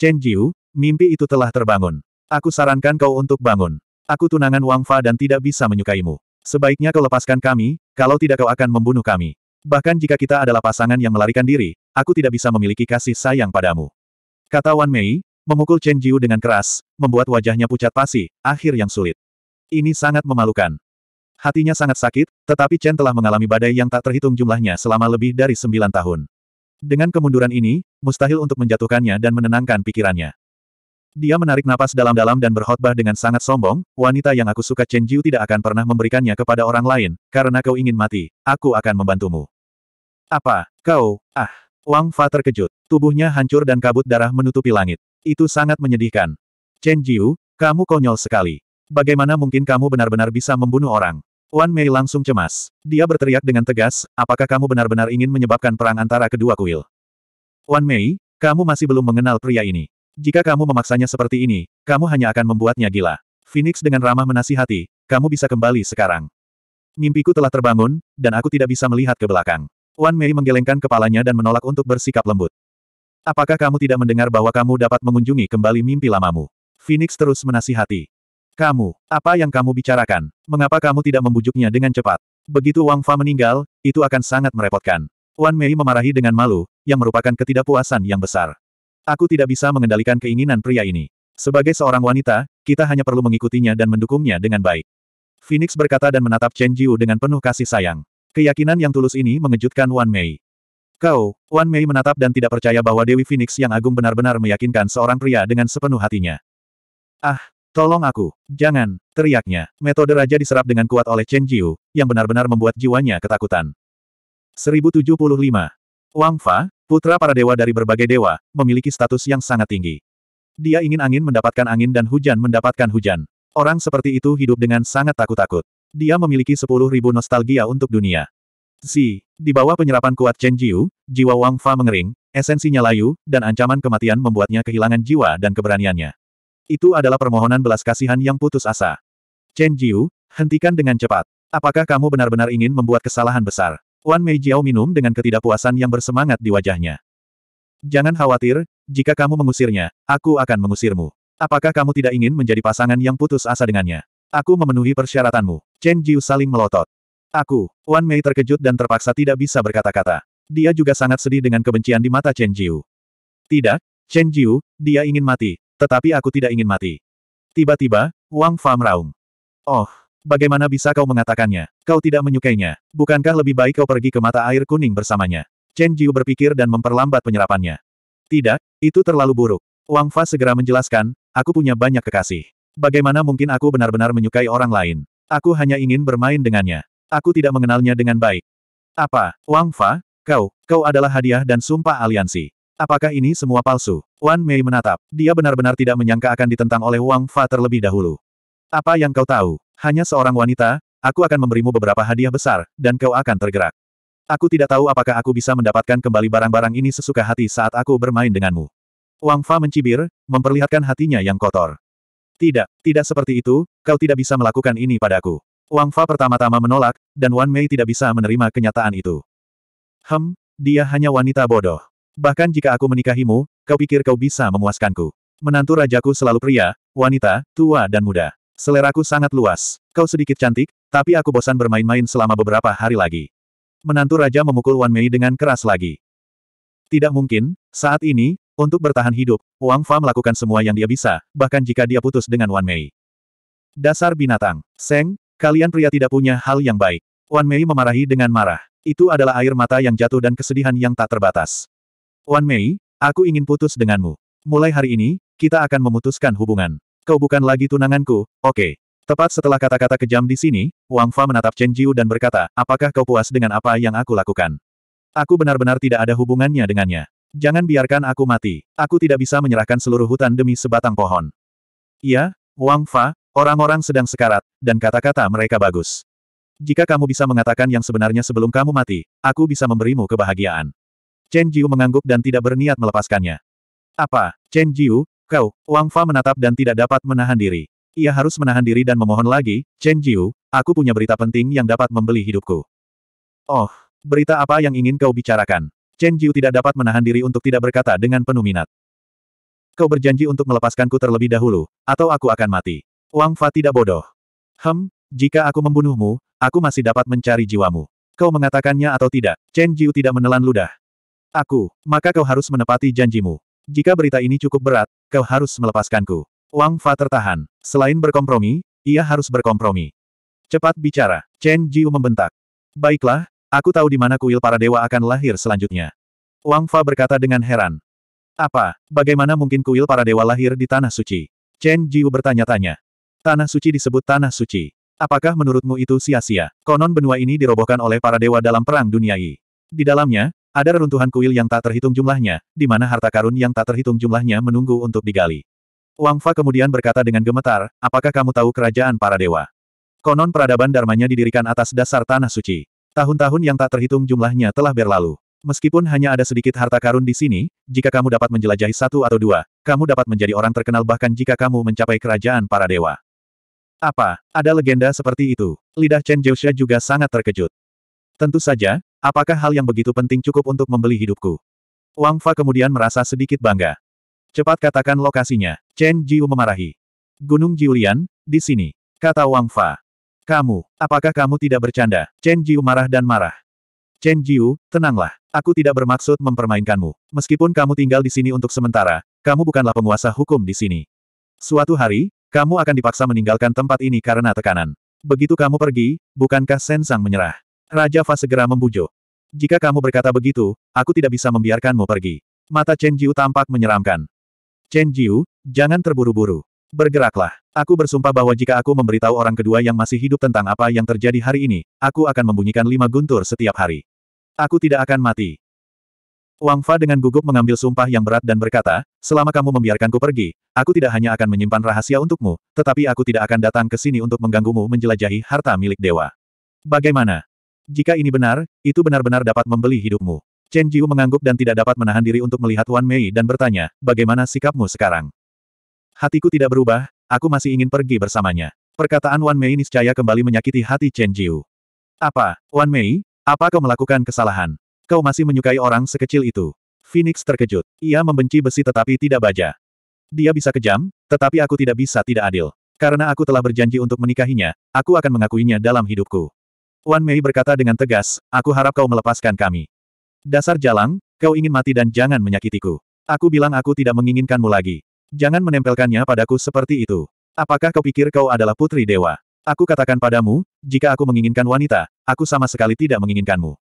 Chen Jiu, mimpi itu telah terbangun. Aku sarankan kau untuk bangun. Aku tunangan Wang Fa dan tidak bisa menyukaimu. Sebaiknya kau lepaskan kami, kalau tidak kau akan membunuh kami. Bahkan jika kita adalah pasangan yang melarikan diri, aku tidak bisa memiliki kasih sayang padamu. Kata Wan Mei, memukul Chen Jiu dengan keras, membuat wajahnya pucat pasi, akhir yang sulit. Ini sangat memalukan. Hatinya sangat sakit, tetapi Chen telah mengalami badai yang tak terhitung jumlahnya selama lebih dari sembilan tahun. Dengan kemunduran ini, mustahil untuk menjatuhkannya dan menenangkan pikirannya. Dia menarik napas dalam-dalam dan berkhotbah dengan sangat sombong, wanita yang aku suka Chen Jiu tidak akan pernah memberikannya kepada orang lain, karena kau ingin mati, aku akan membantumu. Apa, kau, ah, Wang Fa terkejut, tubuhnya hancur dan kabut darah menutupi langit. Itu sangat menyedihkan. Chen Jiu, kamu konyol sekali. Bagaimana mungkin kamu benar-benar bisa membunuh orang? Wan Mei langsung cemas. Dia berteriak dengan tegas, apakah kamu benar-benar ingin menyebabkan perang antara kedua kuil? Wan Mei, kamu masih belum mengenal pria ini. Jika kamu memaksanya seperti ini, kamu hanya akan membuatnya gila. Phoenix dengan ramah menasihati, kamu bisa kembali sekarang. Mimpiku telah terbangun, dan aku tidak bisa melihat ke belakang. Wan Mei menggelengkan kepalanya dan menolak untuk bersikap lembut. Apakah kamu tidak mendengar bahwa kamu dapat mengunjungi kembali mimpi lamamu? Phoenix terus menasihati. Kamu, apa yang kamu bicarakan? Mengapa kamu tidak membujuknya dengan cepat? Begitu Wang Fa meninggal, itu akan sangat merepotkan. Wan Mei memarahi dengan malu, yang merupakan ketidakpuasan yang besar. Aku tidak bisa mengendalikan keinginan pria ini. Sebagai seorang wanita, kita hanya perlu mengikutinya dan mendukungnya dengan baik. Phoenix berkata dan menatap Chen Jiu dengan penuh kasih sayang. Keyakinan yang tulus ini mengejutkan Wan Mei. Kau, Wan Mei menatap dan tidak percaya bahwa Dewi Phoenix yang agung benar-benar meyakinkan seorang pria dengan sepenuh hatinya. Ah, Tolong aku. Jangan, teriaknya. Metode raja diserap dengan kuat oleh Chen Jiu, yang benar-benar membuat jiwanya ketakutan. 1075. Wang Fa, putra para dewa dari berbagai dewa, memiliki status yang sangat tinggi. Dia ingin angin mendapatkan angin dan hujan mendapatkan hujan. Orang seperti itu hidup dengan sangat takut-takut. Dia memiliki 10.000 nostalgia untuk dunia. Si, di bawah penyerapan kuat Chen Jiu, jiwa Wang Fa mengering, esensinya layu, dan ancaman kematian membuatnya kehilangan jiwa dan keberaniannya. Itu adalah permohonan belas kasihan yang putus asa. Chen Jiu, hentikan dengan cepat. Apakah kamu benar-benar ingin membuat kesalahan besar? Wan Mei Jiao minum dengan ketidakpuasan yang bersemangat di wajahnya. Jangan khawatir, jika kamu mengusirnya, aku akan mengusirmu. Apakah kamu tidak ingin menjadi pasangan yang putus asa dengannya? Aku memenuhi persyaratanmu. Chen Jiu saling melotot. Aku, Wan Mei terkejut dan terpaksa tidak bisa berkata-kata. Dia juga sangat sedih dengan kebencian di mata Chen Jiu. Tidak, Chen Jiu, dia ingin mati, tetapi aku tidak ingin mati. Tiba-tiba, Wang Fa meraung. Oh, bagaimana bisa kau mengatakannya? Kau tidak menyukainya. Bukankah lebih baik kau pergi ke mata air kuning bersamanya? Chen Jiu berpikir dan memperlambat penyerapannya. Tidak, itu terlalu buruk. Wang Fa segera menjelaskan, aku punya banyak kekasih. Bagaimana mungkin aku benar-benar menyukai orang lain? Aku hanya ingin bermain dengannya. Aku tidak mengenalnya dengan baik. Apa, Wang Fa, kau, kau adalah hadiah dan sumpah aliansi. Apakah ini semua palsu? Wan Mei menatap. Dia benar-benar tidak menyangka akan ditentang oleh Wang Fa terlebih dahulu. Apa yang kau tahu? Hanya seorang wanita, aku akan memberimu beberapa hadiah besar, dan kau akan tergerak. Aku tidak tahu apakah aku bisa mendapatkan kembali barang-barang ini sesuka hati saat aku bermain denganmu. Wang Fa mencibir, memperlihatkan hatinya yang kotor. Tidak, tidak seperti itu, kau tidak bisa melakukan ini padaku. Wang Fa pertama-tama menolak, dan Wan Mei tidak bisa menerima kenyataan itu. Hem, dia hanya wanita bodoh. Bahkan jika aku menikahimu, kau pikir kau bisa memuaskanku. Menantu rajaku selalu pria, wanita, tua dan muda. Seleraku sangat luas. Kau sedikit cantik, tapi aku bosan bermain-main selama beberapa hari lagi. Menantu raja memukul Wan Mei dengan keras lagi. Tidak mungkin, saat ini, untuk bertahan hidup, Wang Fa melakukan semua yang dia bisa, bahkan jika dia putus dengan Wan Mei. Dasar binatang. Seng, kalian pria tidak punya hal yang baik. Wan Mei memarahi dengan marah. Itu adalah air mata yang jatuh dan kesedihan yang tak terbatas. Wan Mei, aku ingin putus denganmu. Mulai hari ini, kita akan memutuskan hubungan. Kau bukan lagi tunanganku, oke. Okay. Tepat setelah kata-kata kejam di sini, Wang Fa menatap Chen Jiu dan berkata, apakah kau puas dengan apa yang aku lakukan? Aku benar-benar tidak ada hubungannya dengannya. Jangan biarkan aku mati. Aku tidak bisa menyerahkan seluruh hutan demi sebatang pohon. Iya, Wang Fa, orang-orang sedang sekarat, dan kata-kata mereka bagus. Jika kamu bisa mengatakan yang sebenarnya sebelum kamu mati, aku bisa memberimu kebahagiaan. Chen Jiu mengangguk dan tidak berniat melepaskannya. Apa, Chen Jiu, kau, Wang Fa menatap dan tidak dapat menahan diri. Ia harus menahan diri dan memohon lagi, Chen Jiu, aku punya berita penting yang dapat membeli hidupku. Oh, berita apa yang ingin kau bicarakan? Chen Jiu tidak dapat menahan diri untuk tidak berkata dengan penuh minat. Kau berjanji untuk melepaskanku terlebih dahulu, atau aku akan mati. Wang Fa tidak bodoh. Hem, jika aku membunuhmu, aku masih dapat mencari jiwamu. Kau mengatakannya atau tidak, Chen Jiu tidak menelan ludah aku, maka kau harus menepati janjimu. Jika berita ini cukup berat, kau harus melepaskanku. Wang Fa tertahan. Selain berkompromi, ia harus berkompromi. Cepat bicara, Chen Jiu membentak. Baiklah, aku tahu di mana kuil para dewa akan lahir selanjutnya. Wang Fa berkata dengan heran. Apa, bagaimana mungkin kuil para dewa lahir di Tanah Suci? Chen Jiu bertanya-tanya. Tanah Suci disebut Tanah Suci. Apakah menurutmu itu sia-sia? Konon benua ini dirobohkan oleh para dewa dalam Perang Dunia I. Di dalamnya, ada reruntuhan kuil yang tak terhitung jumlahnya, di mana harta karun yang tak terhitung jumlahnya menunggu untuk digali. Wang Fa kemudian berkata dengan gemetar, apakah kamu tahu kerajaan para dewa? Konon peradaban dharmanya didirikan atas dasar tanah suci. Tahun-tahun yang tak terhitung jumlahnya telah berlalu. Meskipun hanya ada sedikit harta karun di sini, jika kamu dapat menjelajahi satu atau dua, kamu dapat menjadi orang terkenal bahkan jika kamu mencapai kerajaan para dewa. Apa, ada legenda seperti itu? Lidah Chen Jiuxia juga sangat terkejut. Tentu saja, Apakah hal yang begitu penting cukup untuk membeli hidupku? Wang Fa kemudian merasa sedikit bangga. Cepat katakan lokasinya. Chen Jiu memarahi. Gunung Jiulian, di sini. Kata Wang Fa. Kamu, apakah kamu tidak bercanda? Chen Jiu marah dan marah. Chen Jiu, tenanglah. Aku tidak bermaksud mempermainkanmu. Meskipun kamu tinggal di sini untuk sementara, kamu bukanlah penguasa hukum di sini. Suatu hari, kamu akan dipaksa meninggalkan tempat ini karena tekanan. Begitu kamu pergi, bukankah Sen Sang menyerah? Raja Fa segera membujuk. Jika kamu berkata begitu, aku tidak bisa membiarkanmu pergi. Mata Chen Jiu tampak menyeramkan. Chen Jiu, jangan terburu-buru. Bergeraklah. Aku bersumpah bahwa jika aku memberitahu orang kedua yang masih hidup tentang apa yang terjadi hari ini, aku akan membunyikan lima guntur setiap hari. Aku tidak akan mati. Wang Fa dengan gugup mengambil sumpah yang berat dan berkata, selama kamu membiarkanku pergi, aku tidak hanya akan menyimpan rahasia untukmu, tetapi aku tidak akan datang ke sini untuk mengganggumu menjelajahi harta milik dewa. Bagaimana? Jika ini benar, itu benar-benar dapat membeli hidupmu. Chen Jiu mengangguk dan tidak dapat menahan diri untuk melihat Wan Mei dan bertanya, bagaimana sikapmu sekarang? Hatiku tidak berubah, aku masih ingin pergi bersamanya. Perkataan Wan Mei niscaya kembali menyakiti hati Chen Jiu. Apa, Wan Mei? Apa kau melakukan kesalahan? Kau masih menyukai orang sekecil itu. Phoenix terkejut. Ia membenci besi tetapi tidak baja. Dia bisa kejam, tetapi aku tidak bisa tidak adil. Karena aku telah berjanji untuk menikahinya, aku akan mengakuinya dalam hidupku. Wan Mei berkata dengan tegas, aku harap kau melepaskan kami. Dasar jalang, kau ingin mati dan jangan menyakitiku. Aku bilang aku tidak menginginkanmu lagi. Jangan menempelkannya padaku seperti itu. Apakah kau pikir kau adalah putri dewa? Aku katakan padamu, jika aku menginginkan wanita, aku sama sekali tidak menginginkanmu.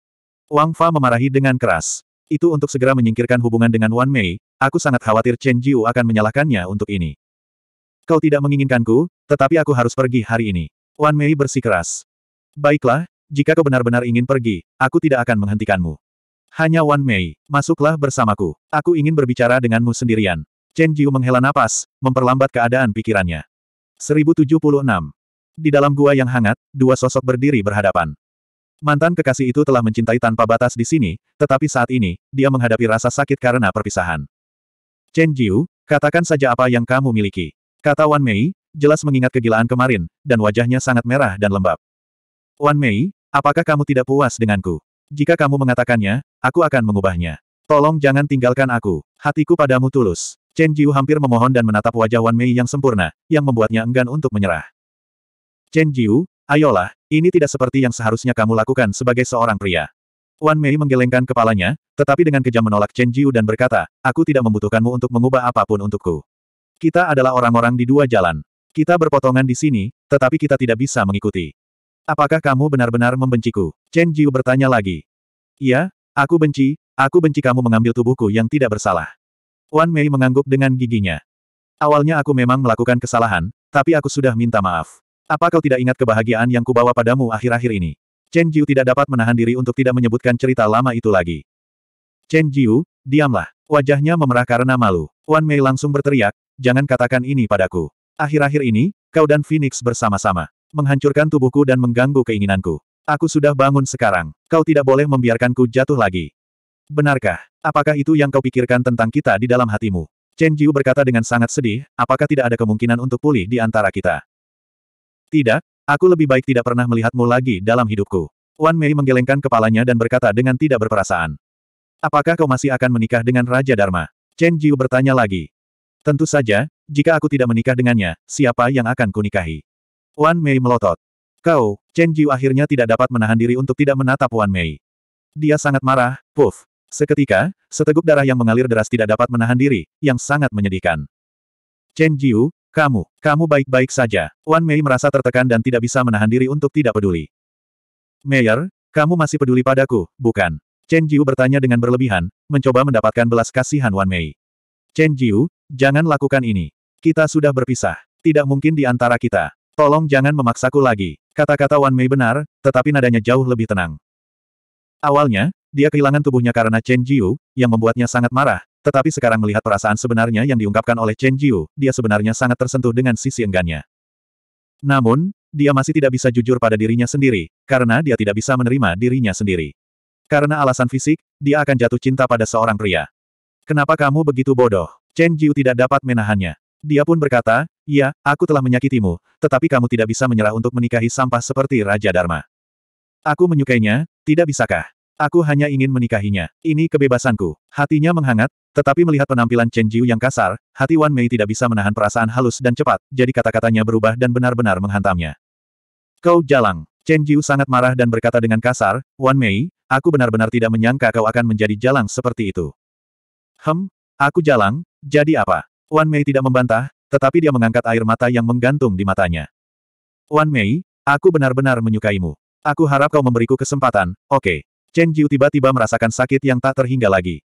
Wang Fa memarahi dengan keras. Itu untuk segera menyingkirkan hubungan dengan Wan Mei, aku sangat khawatir Chen Jiu akan menyalahkannya untuk ini. Kau tidak menginginkanku, tetapi aku harus pergi hari ini. Wan Mei bersikeras. Baiklah, jika kau benar-benar ingin pergi, aku tidak akan menghentikanmu. Hanya Wan Mei, masuklah bersamaku. Aku ingin berbicara denganmu sendirian. Chen Jiu menghela napas, memperlambat keadaan pikirannya. 1076. Di dalam gua yang hangat, dua sosok berdiri berhadapan. Mantan kekasih itu telah mencintai tanpa batas di sini, tetapi saat ini, dia menghadapi rasa sakit karena perpisahan. Chen Jiu, katakan saja apa yang kamu miliki. Kata Wan Mei, jelas mengingat kegilaan kemarin, dan wajahnya sangat merah dan lembab. Wan Mei, apakah kamu tidak puas denganku? Jika kamu mengatakannya, aku akan mengubahnya. Tolong jangan tinggalkan aku. Hatiku padamu tulus. Chen Jiu hampir memohon dan menatap wajah Wan Mei yang sempurna, yang membuatnya enggan untuk menyerah. Chen Jiu, ayolah, ini tidak seperti yang seharusnya kamu lakukan sebagai seorang pria. Wan Mei menggelengkan kepalanya, tetapi dengan kejam menolak Chen Jiu dan berkata, aku tidak membutuhkanmu untuk mengubah apapun untukku. Kita adalah orang-orang di dua jalan. Kita berpotongan di sini, tetapi kita tidak bisa mengikuti. Apakah kamu benar-benar membenciku? Chen Jiu bertanya lagi. Iya, aku benci, aku benci kamu mengambil tubuhku yang tidak bersalah. Wan Mei mengangguk dengan giginya. Awalnya aku memang melakukan kesalahan, tapi aku sudah minta maaf. Apa kau tidak ingat kebahagiaan yang kubawa padamu akhir-akhir ini? Chen Jiu tidak dapat menahan diri untuk tidak menyebutkan cerita lama itu lagi. Chen Jiu, diamlah. Wajahnya memerah karena malu. Wan Mei langsung berteriak, jangan katakan ini padaku. Akhir-akhir ini, kau dan Phoenix bersama-sama. Menghancurkan tubuhku dan mengganggu keinginanku. Aku sudah bangun sekarang. Kau tidak boleh membiarkanku jatuh lagi. Benarkah? Apakah itu yang kau pikirkan tentang kita di dalam hatimu? Chen Jiu berkata dengan sangat sedih, apakah tidak ada kemungkinan untuk pulih di antara kita? Tidak, aku lebih baik tidak pernah melihatmu lagi dalam hidupku. Wan Mei menggelengkan kepalanya dan berkata dengan tidak berperasaan. Apakah kau masih akan menikah dengan Raja Dharma? Chen Jiu bertanya lagi. Tentu saja, jika aku tidak menikah dengannya, siapa yang akan kunikahi? Wan Mei melotot. Kau, Chen Jiu akhirnya tidak dapat menahan diri untuk tidak menatap Wan Mei. Dia sangat marah, puff. Seketika, seteguk darah yang mengalir deras tidak dapat menahan diri, yang sangat menyedihkan. Chen Jiu, kamu, kamu baik-baik saja. Wan Mei merasa tertekan dan tidak bisa menahan diri untuk tidak peduli. Mayor, kamu masih peduli padaku, bukan? Chen Jiu bertanya dengan berlebihan, mencoba mendapatkan belas kasihan Wan Mei. Chen Jiu, jangan lakukan ini. Kita sudah berpisah. Tidak mungkin di antara kita. Tolong jangan memaksaku lagi. Kata-kata Wan Mei benar, tetapi nadanya jauh lebih tenang. Awalnya, dia kehilangan tubuhnya karena Chen Jiu, yang membuatnya sangat marah, tetapi sekarang melihat perasaan sebenarnya yang diungkapkan oleh Chen Jiu, dia sebenarnya sangat tersentuh dengan sisi enggannya. Namun, dia masih tidak bisa jujur pada dirinya sendiri, karena dia tidak bisa menerima dirinya sendiri. Karena alasan fisik, dia akan jatuh cinta pada seorang pria. Kenapa kamu begitu bodoh? Chen Jiu tidak dapat menahannya. Dia pun berkata, Ya, aku telah menyakitimu, tetapi kamu tidak bisa menyerah untuk menikahi sampah seperti Raja Dharma. Aku menyukainya, tidak bisakah? Aku hanya ingin menikahinya. Ini kebebasanku. Hatinya menghangat, tetapi melihat penampilan Chen Jiu yang kasar, hati Wan Mei tidak bisa menahan perasaan halus dan cepat, jadi kata-katanya berubah dan benar-benar menghantamnya. Kau jalang. Chen Jiu sangat marah dan berkata dengan kasar, Wan Mei, aku benar-benar tidak menyangka kau akan menjadi jalang seperti itu. Hem, aku jalang, jadi apa? Wan Mei tidak membantah, tetapi dia mengangkat air mata yang menggantung di matanya. Wan Mei, aku benar-benar menyukaimu. Aku harap kau memberiku kesempatan, oke. Okay. Chen Jiu tiba-tiba merasakan sakit yang tak terhingga lagi.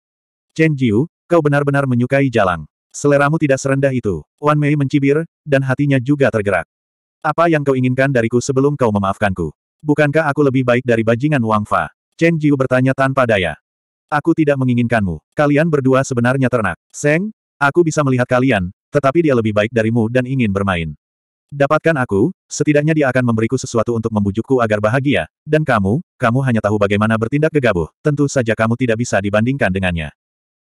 Chen Jiu, kau benar-benar menyukai Jalang. Seleramu tidak serendah itu. Wan Mei mencibir, dan hatinya juga tergerak. Apa yang kau inginkan dariku sebelum kau memaafkanku? Bukankah aku lebih baik dari bajingan Wang Fa? Chen Jiu bertanya tanpa daya. Aku tidak menginginkanmu. Kalian berdua sebenarnya ternak. Seng, Aku bisa melihat kalian, tetapi dia lebih baik darimu dan ingin bermain. Dapatkan aku, setidaknya dia akan memberiku sesuatu untuk membujukku agar bahagia, dan kamu, kamu hanya tahu bagaimana bertindak gegabah, tentu saja kamu tidak bisa dibandingkan dengannya.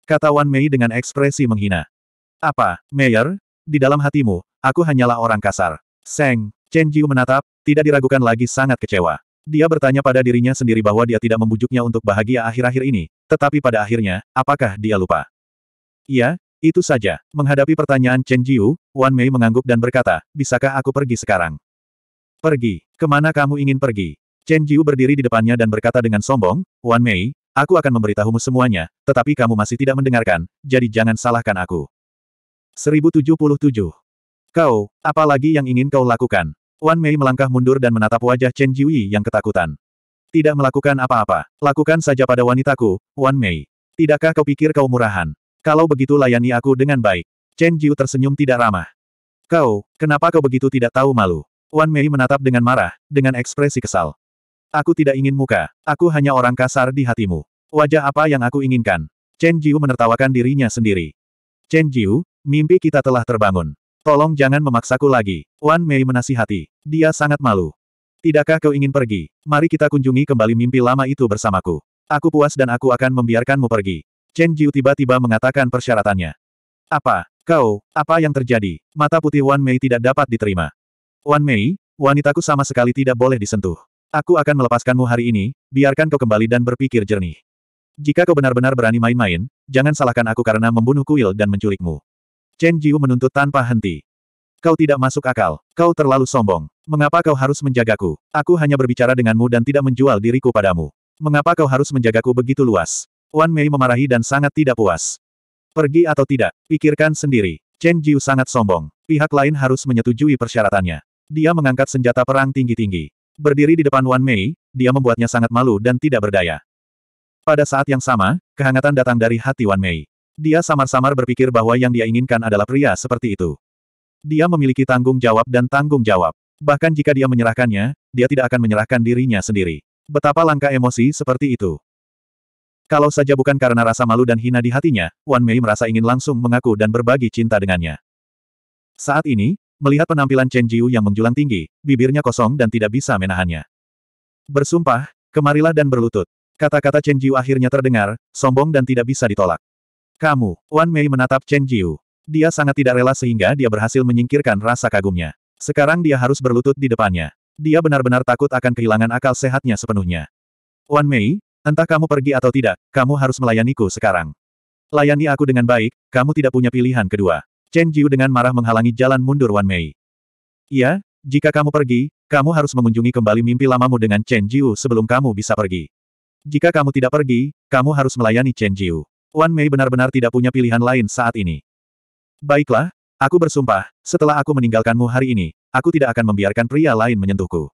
Kata Wan Mei dengan ekspresi menghina. Apa, Mayor? Di dalam hatimu, aku hanyalah orang kasar. Seng, Chen Jiu menatap, tidak diragukan lagi sangat kecewa. Dia bertanya pada dirinya sendiri bahwa dia tidak membujuknya untuk bahagia akhir-akhir ini, tetapi pada akhirnya, apakah dia lupa? Iya, itu saja. Menghadapi pertanyaan Chen Jiu, Wan Mei mengangguk dan berkata, bisakah aku pergi sekarang? Pergi. Kemana kamu ingin pergi? Chen Jiu berdiri di depannya dan berkata dengan sombong, Wan Mei, aku akan memberitahumu semuanya, tetapi kamu masih tidak mendengarkan, jadi jangan salahkan aku. 1077. Kau, Apa lagi yang ingin kau lakukan? Wan Mei melangkah mundur dan menatap wajah Chen Jiu yang ketakutan. Tidak melakukan apa-apa. Lakukan saja pada wanitaku, Wan Mei. Tidakkah kau pikir kau murahan? Kalau begitu layani aku dengan baik. Chen Jiu tersenyum tidak ramah. Kau, kenapa kau begitu tidak tahu malu? Wan Mei menatap dengan marah, dengan ekspresi kesal. Aku tidak ingin muka, aku hanya orang kasar di hatimu. Wajah apa yang aku inginkan? Chen Jiu menertawakan dirinya sendiri. Chen Jiu, mimpi kita telah terbangun. Tolong jangan memaksaku lagi. Wan Mei menasihati. Dia sangat malu. Tidakkah kau ingin pergi? Mari kita kunjungi kembali mimpi lama itu bersamaku. Aku puas dan aku akan membiarkanmu pergi. Chen Jiu tiba-tiba mengatakan persyaratannya. Apa? Kau, apa yang terjadi? Mata putih Wan Mei tidak dapat diterima. Wan Mei, wanitaku sama sekali tidak boleh disentuh. Aku akan melepaskanmu hari ini, biarkan kau kembali dan berpikir jernih. Jika kau benar-benar berani main-main, jangan salahkan aku karena membunuh kuil dan menculikmu. Chen Jiu menuntut tanpa henti. Kau tidak masuk akal. Kau terlalu sombong. Mengapa kau harus menjagaku? Aku hanya berbicara denganmu dan tidak menjual diriku padamu. Mengapa kau harus menjagaku begitu luas? Wan Mei memarahi dan sangat tidak puas. Pergi atau tidak, pikirkan sendiri. Chen Jiu sangat sombong. Pihak lain harus menyetujui persyaratannya. Dia mengangkat senjata perang tinggi-tinggi. Berdiri di depan Wan Mei, dia membuatnya sangat malu dan tidak berdaya. Pada saat yang sama, kehangatan datang dari hati Wan Mei. Dia samar-samar berpikir bahwa yang dia inginkan adalah pria seperti itu. Dia memiliki tanggung jawab dan tanggung jawab. Bahkan jika dia menyerahkannya, dia tidak akan menyerahkan dirinya sendiri. Betapa langka emosi seperti itu. Kalau saja bukan karena rasa malu dan hina di hatinya, Wan Mei merasa ingin langsung mengaku dan berbagi cinta dengannya. Saat ini, melihat penampilan Chen Jiu yang menjulang tinggi, bibirnya kosong dan tidak bisa menahannya. Bersumpah, kemarilah dan berlutut. Kata-kata Chen Jiu akhirnya terdengar, sombong dan tidak bisa ditolak. Kamu, Wan Mei menatap Chen Jiu. Dia sangat tidak rela sehingga dia berhasil menyingkirkan rasa kagumnya. Sekarang dia harus berlutut di depannya. Dia benar-benar takut akan kehilangan akal sehatnya sepenuhnya. Wan Mei, Entah kamu pergi atau tidak, kamu harus melayaniku sekarang. Layani aku dengan baik, kamu tidak punya pilihan kedua. Chen Jiu dengan marah menghalangi jalan mundur Wan Mei. Iya, jika kamu pergi, kamu harus mengunjungi kembali mimpi lamamu dengan Chen Jiu sebelum kamu bisa pergi. Jika kamu tidak pergi, kamu harus melayani Chen Jiu. Wan Mei benar-benar tidak punya pilihan lain saat ini. Baiklah, aku bersumpah, setelah aku meninggalkanmu hari ini, aku tidak akan membiarkan pria lain menyentuhku.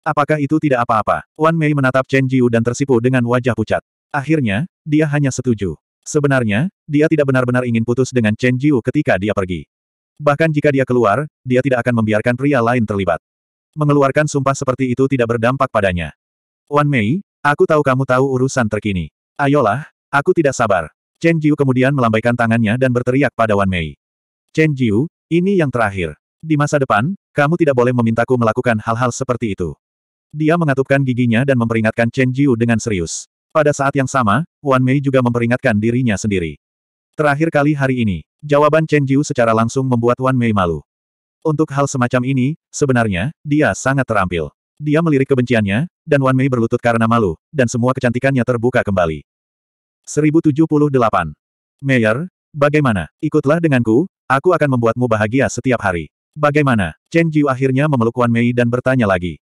Apakah itu tidak apa-apa? Wan Mei menatap Chen Jiu dan tersipu dengan wajah pucat. Akhirnya, dia hanya setuju. Sebenarnya, dia tidak benar-benar ingin putus dengan Chen Jiu ketika dia pergi. Bahkan jika dia keluar, dia tidak akan membiarkan pria lain terlibat. Mengeluarkan sumpah seperti itu tidak berdampak padanya. Wan Mei, aku tahu kamu tahu urusan terkini. Ayolah, aku tidak sabar. Chen Jiu kemudian melambaikan tangannya dan berteriak pada Wan Mei. Chen Jiu, ini yang terakhir. Di masa depan, kamu tidak boleh memintaku melakukan hal-hal seperti itu. Dia mengatupkan giginya dan memperingatkan Chen Jiu dengan serius. Pada saat yang sama, Wan Mei juga memperingatkan dirinya sendiri. Terakhir kali hari ini, jawaban Chen Jiu secara langsung membuat Wan Mei malu. Untuk hal semacam ini, sebenarnya, dia sangat terampil. Dia melirik kebenciannya, dan Wan Mei berlutut karena malu, dan semua kecantikannya terbuka kembali. 1078. Mayor, bagaimana? Ikutlah denganku, aku akan membuatmu bahagia setiap hari. Bagaimana? Chen Jiu akhirnya memeluk Wan Mei dan bertanya lagi.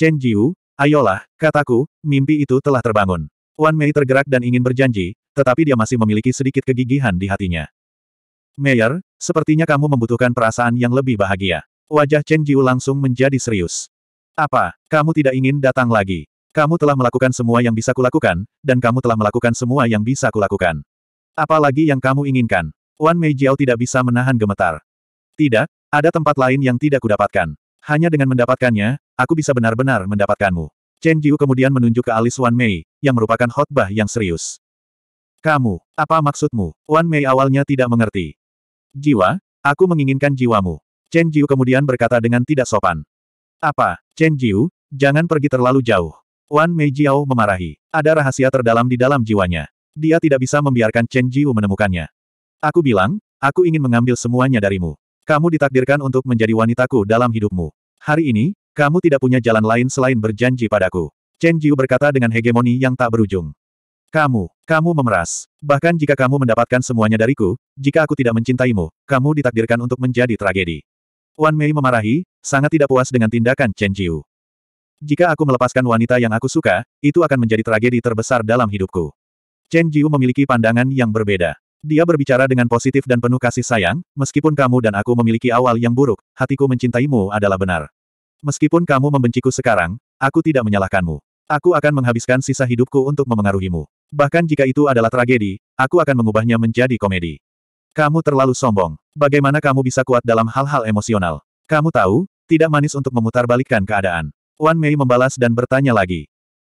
Chen Jiu, ayolah, kataku, mimpi itu telah terbangun. Wan Mei tergerak dan ingin berjanji, tetapi dia masih memiliki sedikit kegigihan di hatinya. Mayor, sepertinya kamu membutuhkan perasaan yang lebih bahagia. Wajah Chen Jiu langsung menjadi serius. Apa, kamu tidak ingin datang lagi? Kamu telah melakukan semua yang bisa kulakukan, dan kamu telah melakukan semua yang bisa kulakukan. Apalagi yang kamu inginkan? Wan Mei Jiao tidak bisa menahan gemetar. Tidak, ada tempat lain yang tidak kudapatkan. Hanya dengan mendapatkannya, Aku bisa benar-benar mendapatkanmu. Chen Jiu kemudian menunjuk ke alis Wan Mei, yang merupakan khotbah yang serius. Kamu, apa maksudmu? Wan Mei awalnya tidak mengerti. Jiwa? Aku menginginkan jiwamu. Chen Jiu kemudian berkata dengan tidak sopan. Apa, Chen Jiu, jangan pergi terlalu jauh. Wan Mei Jiao memarahi. Ada rahasia terdalam di dalam jiwanya. Dia tidak bisa membiarkan Chen Jiu menemukannya. Aku bilang, aku ingin mengambil semuanya darimu. Kamu ditakdirkan untuk menjadi wanitaku dalam hidupmu. Hari ini, kamu tidak punya jalan lain selain berjanji padaku. Chen Jiu berkata dengan hegemoni yang tak berujung. Kamu, kamu memeras. Bahkan jika kamu mendapatkan semuanya dariku, jika aku tidak mencintaimu, kamu ditakdirkan untuk menjadi tragedi. Wan Mei memarahi, sangat tidak puas dengan tindakan Chen Jiu. Jika aku melepaskan wanita yang aku suka, itu akan menjadi tragedi terbesar dalam hidupku. Chen Jiu memiliki pandangan yang berbeda. Dia berbicara dengan positif dan penuh kasih sayang, meskipun kamu dan aku memiliki awal yang buruk, hatiku mencintaimu adalah benar. Meskipun kamu membenciku sekarang, aku tidak menyalahkanmu. Aku akan menghabiskan sisa hidupku untuk memengaruhimu. Bahkan jika itu adalah tragedi, aku akan mengubahnya menjadi komedi. Kamu terlalu sombong. Bagaimana kamu bisa kuat dalam hal-hal emosional? Kamu tahu, tidak manis untuk memutarbalikkan keadaan. Wan Mei membalas dan bertanya lagi.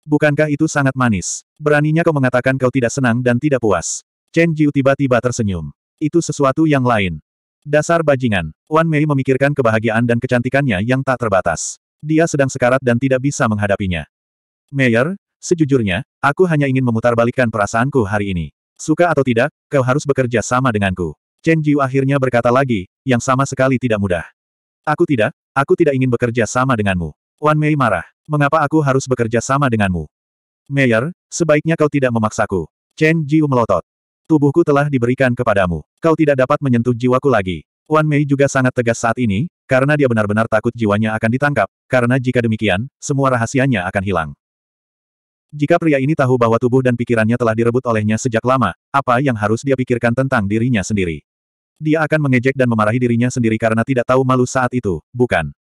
Bukankah itu sangat manis? Beraninya kau mengatakan kau tidak senang dan tidak puas. Chen Jiu tiba-tiba tersenyum. Itu sesuatu yang lain. Dasar bajingan. Wan Mei memikirkan kebahagiaan dan kecantikannya yang tak terbatas. Dia sedang sekarat dan tidak bisa menghadapinya. Mayor, sejujurnya, aku hanya ingin memutarbalikkan perasaanku hari ini. Suka atau tidak, kau harus bekerja sama denganku. Chen Jiu akhirnya berkata lagi, yang sama sekali tidak mudah. Aku tidak, aku tidak ingin bekerja sama denganmu. Wan Mei marah. Mengapa aku harus bekerja sama denganmu? Mayor, sebaiknya kau tidak memaksaku. Chen Jiu melotot. Tubuhku telah diberikan kepadamu. Kau tidak dapat menyentuh jiwaku lagi. Wan Mei juga sangat tegas saat ini, karena dia benar-benar takut jiwanya akan ditangkap, karena jika demikian, semua rahasianya akan hilang. Jika pria ini tahu bahwa tubuh dan pikirannya telah direbut olehnya sejak lama, apa yang harus dia pikirkan tentang dirinya sendiri? Dia akan mengejek dan memarahi dirinya sendiri karena tidak tahu malu saat itu, bukan?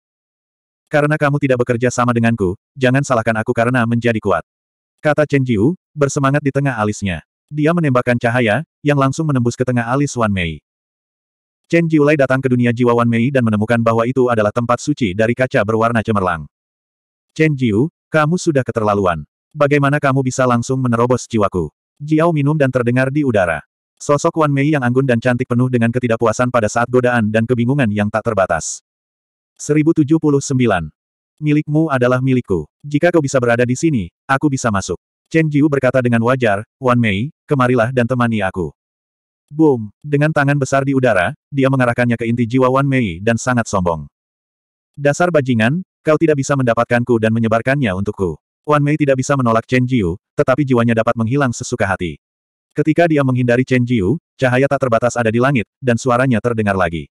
Karena kamu tidak bekerja sama denganku, jangan salahkan aku karena menjadi kuat. Kata Chen Jiu, bersemangat di tengah alisnya. Dia menembakkan cahaya, yang langsung menembus ke tengah alis Wan Mei. Chen Jiulai datang ke dunia jiwa Wan Mei dan menemukan bahwa itu adalah tempat suci dari kaca berwarna cemerlang. Chen Jiu, kamu sudah keterlaluan. Bagaimana kamu bisa langsung menerobos jiwaku? Jiao minum dan terdengar di udara. Sosok Wan Mei yang anggun dan cantik penuh dengan ketidakpuasan pada saat godaan dan kebingungan yang tak terbatas. 1079. Milikmu adalah milikku. Jika kau bisa berada di sini, aku bisa masuk. Chen Jiu berkata dengan wajar, Wan Mei, kemarilah dan temani aku. Boom! Dengan tangan besar di udara, dia mengarahkannya ke inti jiwa Wan Mei dan sangat sombong. Dasar bajingan, kau tidak bisa mendapatkanku dan menyebarkannya untukku. Wan Mei tidak bisa menolak Chen Jiu, tetapi jiwanya dapat menghilang sesuka hati. Ketika dia menghindari Chen Jiu, cahaya tak terbatas ada di langit, dan suaranya terdengar lagi.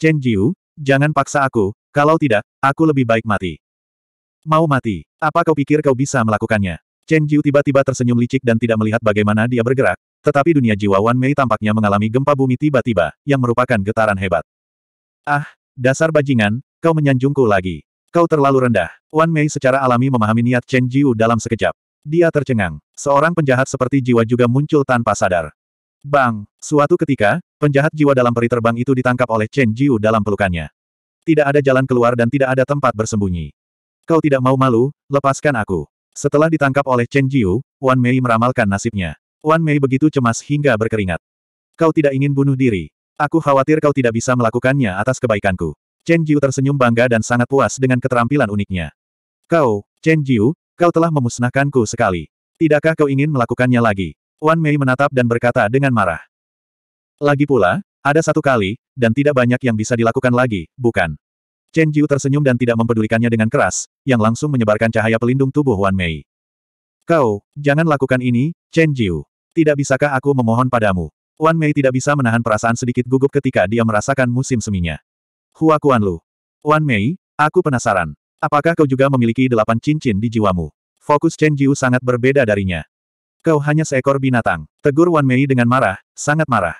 Chen Jiu, jangan paksa aku, kalau tidak, aku lebih baik mati. Mau mati, apa kau pikir kau bisa melakukannya? Chen Jiu tiba-tiba tersenyum licik dan tidak melihat bagaimana dia bergerak, tetapi dunia jiwa Wan Mei tampaknya mengalami gempa bumi tiba-tiba, yang merupakan getaran hebat. Ah, dasar bajingan, kau menyanjungku lagi. Kau terlalu rendah. Wan Mei secara alami memahami niat Chen Jiu dalam sekejap. Dia tercengang. Seorang penjahat seperti jiwa juga muncul tanpa sadar. Bang! Suatu ketika, penjahat jiwa dalam peri terbang itu ditangkap oleh Chen Jiu dalam pelukannya. Tidak ada jalan keluar dan tidak ada tempat bersembunyi. Kau tidak mau malu, lepaskan aku. Setelah ditangkap oleh Chen Jiu, Wan Mei meramalkan nasibnya. Wan Mei begitu cemas hingga berkeringat. Kau tidak ingin bunuh diri. Aku khawatir kau tidak bisa melakukannya atas kebaikanku. Chen Jiu tersenyum bangga dan sangat puas dengan keterampilan uniknya. Kau, Chen Jiu, kau telah memusnahkanku sekali. Tidakkah kau ingin melakukannya lagi? Wan Mei menatap dan berkata dengan marah. Lagi pula, ada satu kali, dan tidak banyak yang bisa dilakukan lagi, bukan? Chen Jiu tersenyum dan tidak mempedulikannya dengan keras, yang langsung menyebarkan cahaya pelindung tubuh Wan Mei. Kau, jangan lakukan ini, Chen Jiu. Tidak bisakah aku memohon padamu? Wan Mei tidak bisa menahan perasaan sedikit gugup ketika dia merasakan musim seminya. Hua Kuan Lu. Wan Mei, aku penasaran. Apakah kau juga memiliki delapan cincin di jiwamu? Fokus Chen Jiu sangat berbeda darinya. Kau hanya seekor binatang. Tegur Wan Mei dengan marah, sangat marah.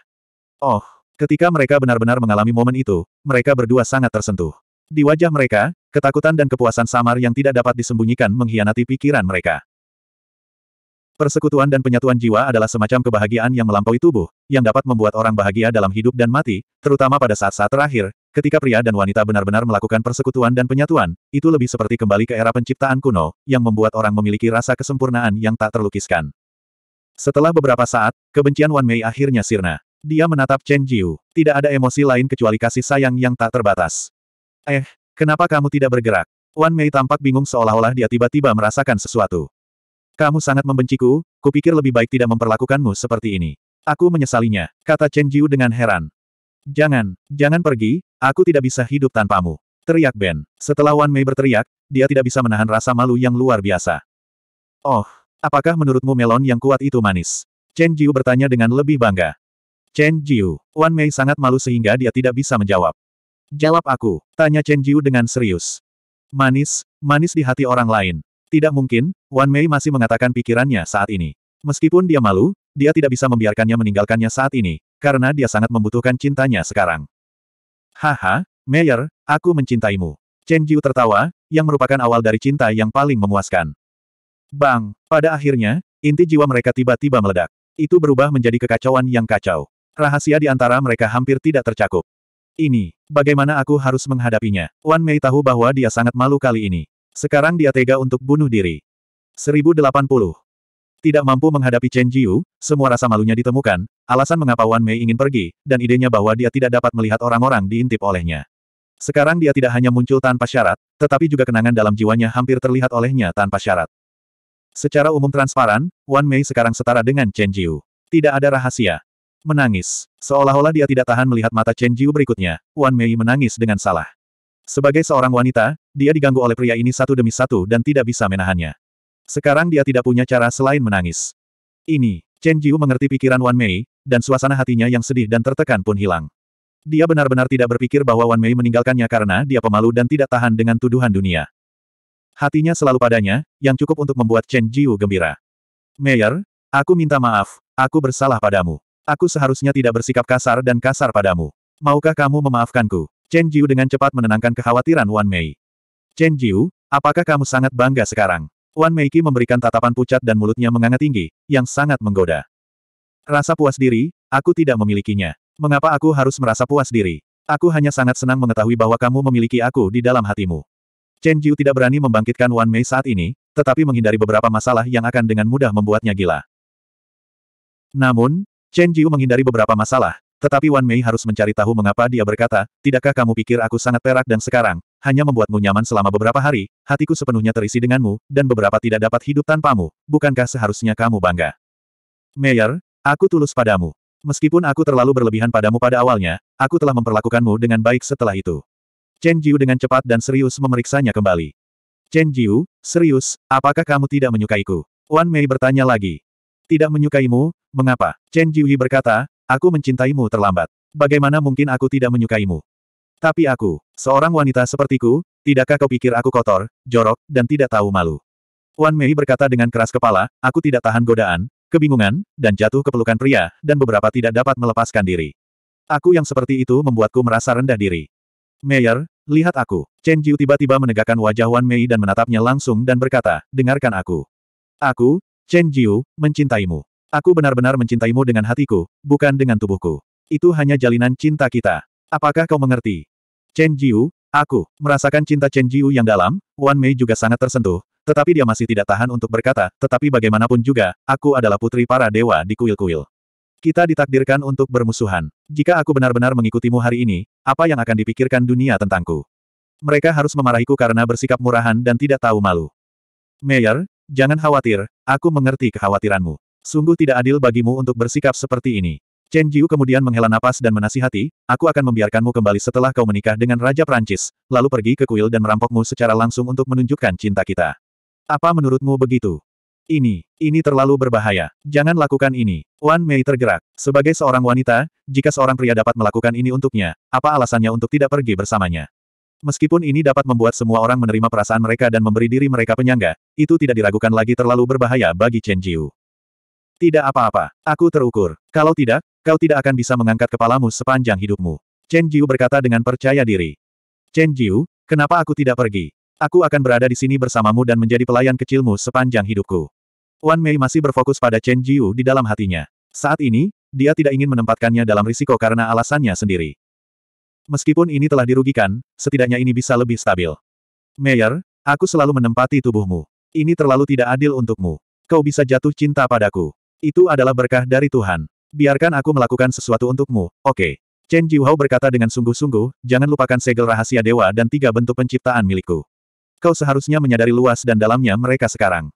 Oh, ketika mereka benar-benar mengalami momen itu, mereka berdua sangat tersentuh. Di wajah mereka, ketakutan dan kepuasan samar yang tidak dapat disembunyikan mengkhianati pikiran mereka. Persekutuan dan penyatuan jiwa adalah semacam kebahagiaan yang melampaui tubuh, yang dapat membuat orang bahagia dalam hidup dan mati, terutama pada saat-saat terakhir, ketika pria dan wanita benar-benar melakukan persekutuan dan penyatuan, itu lebih seperti kembali ke era penciptaan kuno, yang membuat orang memiliki rasa kesempurnaan yang tak terlukiskan. Setelah beberapa saat, kebencian Wan Mei akhirnya sirna. Dia menatap Chen Jiu. Tidak ada emosi lain kecuali kasih sayang yang tak terbatas. Eh, kenapa kamu tidak bergerak? Wan Mei tampak bingung seolah-olah dia tiba-tiba merasakan sesuatu. Kamu sangat membenciku, kupikir lebih baik tidak memperlakukanmu seperti ini. Aku menyesalinya, kata Chen Jiu dengan heran. Jangan, jangan pergi, aku tidak bisa hidup tanpamu. Teriak Ben. Setelah Wan Mei berteriak, dia tidak bisa menahan rasa malu yang luar biasa. Oh, apakah menurutmu melon yang kuat itu manis? Chen Jiu bertanya dengan lebih bangga. Chen Jiu, Wan Mei sangat malu sehingga dia tidak bisa menjawab. Jawab aku, tanya Chen Jiu dengan serius. Manis, manis di hati orang lain. Tidak mungkin, Wan Mei masih mengatakan pikirannya saat ini. Meskipun dia malu, dia tidak bisa membiarkannya meninggalkannya saat ini, karena dia sangat membutuhkan cintanya sekarang. Haha, Mayor, aku mencintaimu. Chen Jiu tertawa, yang merupakan awal dari cinta yang paling memuaskan. Bang, pada akhirnya, inti jiwa mereka tiba-tiba meledak. Itu berubah menjadi kekacauan yang kacau. Rahasia di antara mereka hampir tidak tercakup. Ini, bagaimana aku harus menghadapinya? Wan Mei tahu bahwa dia sangat malu kali ini. Sekarang dia tega untuk bunuh diri. 1080. Tidak mampu menghadapi Chen Jiu, semua rasa malunya ditemukan, alasan mengapa Wan Mei ingin pergi, dan idenya bahwa dia tidak dapat melihat orang-orang diintip olehnya. Sekarang dia tidak hanya muncul tanpa syarat, tetapi juga kenangan dalam jiwanya hampir terlihat olehnya tanpa syarat. Secara umum transparan, Wan Mei sekarang setara dengan Chen Jiu. Tidak ada rahasia menangis. Seolah-olah dia tidak tahan melihat mata Chen Jiu berikutnya, Wan Mei menangis dengan salah. Sebagai seorang wanita, dia diganggu oleh pria ini satu demi satu dan tidak bisa menahannya. Sekarang dia tidak punya cara selain menangis. Ini, Chen Jiu mengerti pikiran Wan Mei, dan suasana hatinya yang sedih dan tertekan pun hilang. Dia benar-benar tidak berpikir bahwa Wan Mei meninggalkannya karena dia pemalu dan tidak tahan dengan tuduhan dunia. Hatinya selalu padanya, yang cukup untuk membuat Chen Jiu gembira. Meyer, aku minta maaf, aku bersalah padamu. Aku seharusnya tidak bersikap kasar dan kasar padamu. Maukah kamu memaafkanku? Chen Jiu dengan cepat menenangkan kekhawatiran Wan Mei. Chen Jiu, apakah kamu sangat bangga sekarang? Wan Mei Meiki memberikan tatapan pucat dan mulutnya menganga tinggi, yang sangat menggoda. Rasa puas diri, aku tidak memilikinya. Mengapa aku harus merasa puas diri? Aku hanya sangat senang mengetahui bahwa kamu memiliki aku di dalam hatimu. Chen Jiu tidak berani membangkitkan Wan Mei saat ini, tetapi menghindari beberapa masalah yang akan dengan mudah membuatnya gila. Namun, Chen Jiu menghindari beberapa masalah, tetapi Wan Mei harus mencari tahu mengapa dia berkata, tidakkah kamu pikir aku sangat perak dan sekarang, hanya membuatmu nyaman selama beberapa hari, hatiku sepenuhnya terisi denganmu, dan beberapa tidak dapat hidup tanpamu, bukankah seharusnya kamu bangga? Meyer? aku tulus padamu. Meskipun aku terlalu berlebihan padamu pada awalnya, aku telah memperlakukanmu dengan baik setelah itu. Chen Jiu dengan cepat dan serius memeriksanya kembali. Chen Jiu, serius, apakah kamu tidak menyukaiku? Wan Mei bertanya lagi. Tidak menyukaimu, mengapa? Chen Jiuyi berkata, aku mencintaimu terlambat. Bagaimana mungkin aku tidak menyukaimu? Tapi aku, seorang wanita sepertiku, tidakkah kau pikir aku kotor, jorok, dan tidak tahu malu? Wan Mei berkata dengan keras kepala, aku tidak tahan godaan, kebingungan, dan jatuh ke pelukan pria, dan beberapa tidak dapat melepaskan diri. Aku yang seperti itu membuatku merasa rendah diri. Mayor, lihat aku. Chen Jiu tiba-tiba menegakkan wajah Wan Mei dan menatapnya langsung dan berkata, dengarkan aku. Aku, Chen Jiu, mencintaimu. Aku benar-benar mencintaimu dengan hatiku, bukan dengan tubuhku. Itu hanya jalinan cinta kita. Apakah kau mengerti? Chen Jiu, aku, merasakan cinta Chen Jiu yang dalam, Wan Mei juga sangat tersentuh, tetapi dia masih tidak tahan untuk berkata, tetapi bagaimanapun juga, aku adalah putri para dewa di kuil-kuil. Kita ditakdirkan untuk bermusuhan. Jika aku benar-benar mengikutimu hari ini, apa yang akan dipikirkan dunia tentangku? Mereka harus memarahiku karena bersikap murahan dan tidak tahu malu. Mayor, Jangan khawatir, aku mengerti kekhawatiranmu. Sungguh tidak adil bagimu untuk bersikap seperti ini. Chen Jiu kemudian menghela napas dan menasihati, aku akan membiarkanmu kembali setelah kau menikah dengan Raja Prancis, lalu pergi ke kuil dan merampokmu secara langsung untuk menunjukkan cinta kita. Apa menurutmu begitu? Ini, ini terlalu berbahaya. Jangan lakukan ini. Wan Mei tergerak. Sebagai seorang wanita, jika seorang pria dapat melakukan ini untuknya, apa alasannya untuk tidak pergi bersamanya? Meskipun ini dapat membuat semua orang menerima perasaan mereka dan memberi diri mereka penyangga, itu tidak diragukan lagi terlalu berbahaya bagi Chen Jiu. Tidak apa-apa, aku terukur. Kalau tidak, kau tidak akan bisa mengangkat kepalamu sepanjang hidupmu. Chen Jiu berkata dengan percaya diri. Chen Jiu, kenapa aku tidak pergi? Aku akan berada di sini bersamamu dan menjadi pelayan kecilmu sepanjang hidupku. Wan Mei masih berfokus pada Chen Jiu di dalam hatinya. Saat ini, dia tidak ingin menempatkannya dalam risiko karena alasannya sendiri. Meskipun ini telah dirugikan, setidaknya ini bisa lebih stabil. Mayor, aku selalu menempati tubuhmu. Ini terlalu tidak adil untukmu. Kau bisa jatuh cinta padaku. Itu adalah berkah dari Tuhan. Biarkan aku melakukan sesuatu untukmu, oke. Okay. Chen Jiuhao berkata dengan sungguh-sungguh, jangan lupakan segel rahasia dewa dan tiga bentuk penciptaan milikku. Kau seharusnya menyadari luas dan dalamnya mereka sekarang.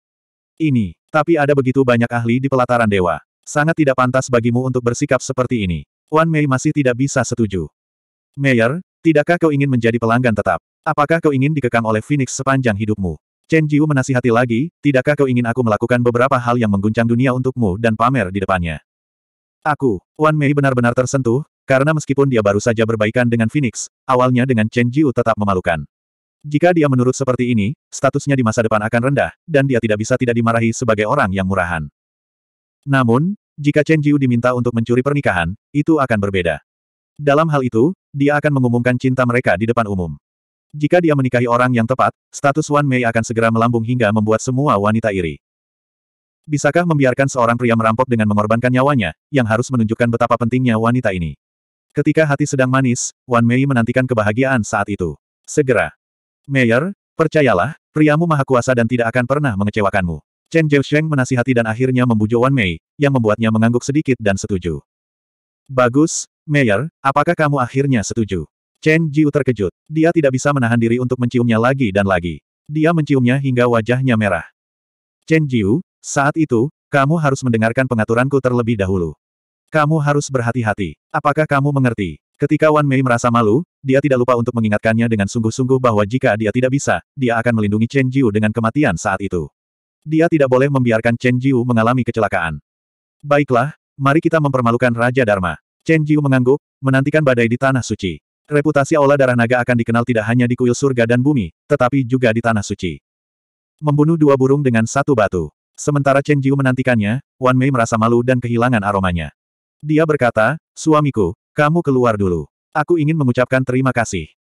Ini, tapi ada begitu banyak ahli di pelataran dewa. Sangat tidak pantas bagimu untuk bersikap seperti ini. Wan Mei masih tidak bisa setuju. Meyer, tidakkah kau ingin menjadi pelanggan tetap? Apakah kau ingin dikekang oleh Phoenix sepanjang hidupmu? Chen Jiu menasihati lagi, tidakkah kau ingin aku melakukan beberapa hal yang mengguncang dunia untukmu dan pamer di depannya? Aku, Wan Mei benar-benar tersentuh, karena meskipun dia baru saja berbaikan dengan Phoenix, awalnya dengan Chen Jiu tetap memalukan. Jika dia menurut seperti ini, statusnya di masa depan akan rendah, dan dia tidak bisa tidak dimarahi sebagai orang yang murahan. Namun, jika Chen Jiu diminta untuk mencuri pernikahan, itu akan berbeda. Dalam hal itu, dia akan mengumumkan cinta mereka di depan umum. Jika dia menikahi orang yang tepat, status Wan Mei akan segera melambung hingga membuat semua wanita iri. Bisakah membiarkan seorang pria merampok dengan mengorbankan nyawanya, yang harus menunjukkan betapa pentingnya wanita ini? Ketika hati sedang manis, Wan Mei menantikan kebahagiaan saat itu. Segera. Mayor, percayalah, priamu maha kuasa dan tidak akan pernah mengecewakanmu. Chen Jiusheng menasihati dan akhirnya membujuk Wan Mei, yang membuatnya mengangguk sedikit dan setuju. Bagus, Mayor, apakah kamu akhirnya setuju? Chen Jiu terkejut. Dia tidak bisa menahan diri untuk menciumnya lagi dan lagi. Dia menciumnya hingga wajahnya merah. Chen Jiu, saat itu, kamu harus mendengarkan pengaturanku terlebih dahulu. Kamu harus berhati-hati. Apakah kamu mengerti? Ketika Wan Mei merasa malu, dia tidak lupa untuk mengingatkannya dengan sungguh-sungguh bahwa jika dia tidak bisa, dia akan melindungi Chen Jiu dengan kematian saat itu. Dia tidak boleh membiarkan Chen Jiu mengalami kecelakaan. Baiklah, Mari kita mempermalukan Raja Dharma. Chen Jiu mengangguk, menantikan badai di Tanah Suci. Reputasi Aula Darah Naga akan dikenal tidak hanya di kuil surga dan bumi, tetapi juga di Tanah Suci. Membunuh dua burung dengan satu batu. Sementara Chen Jiu menantikannya, Wan Mei merasa malu dan kehilangan aromanya. Dia berkata, Suamiku, kamu keluar dulu. Aku ingin mengucapkan terima kasih.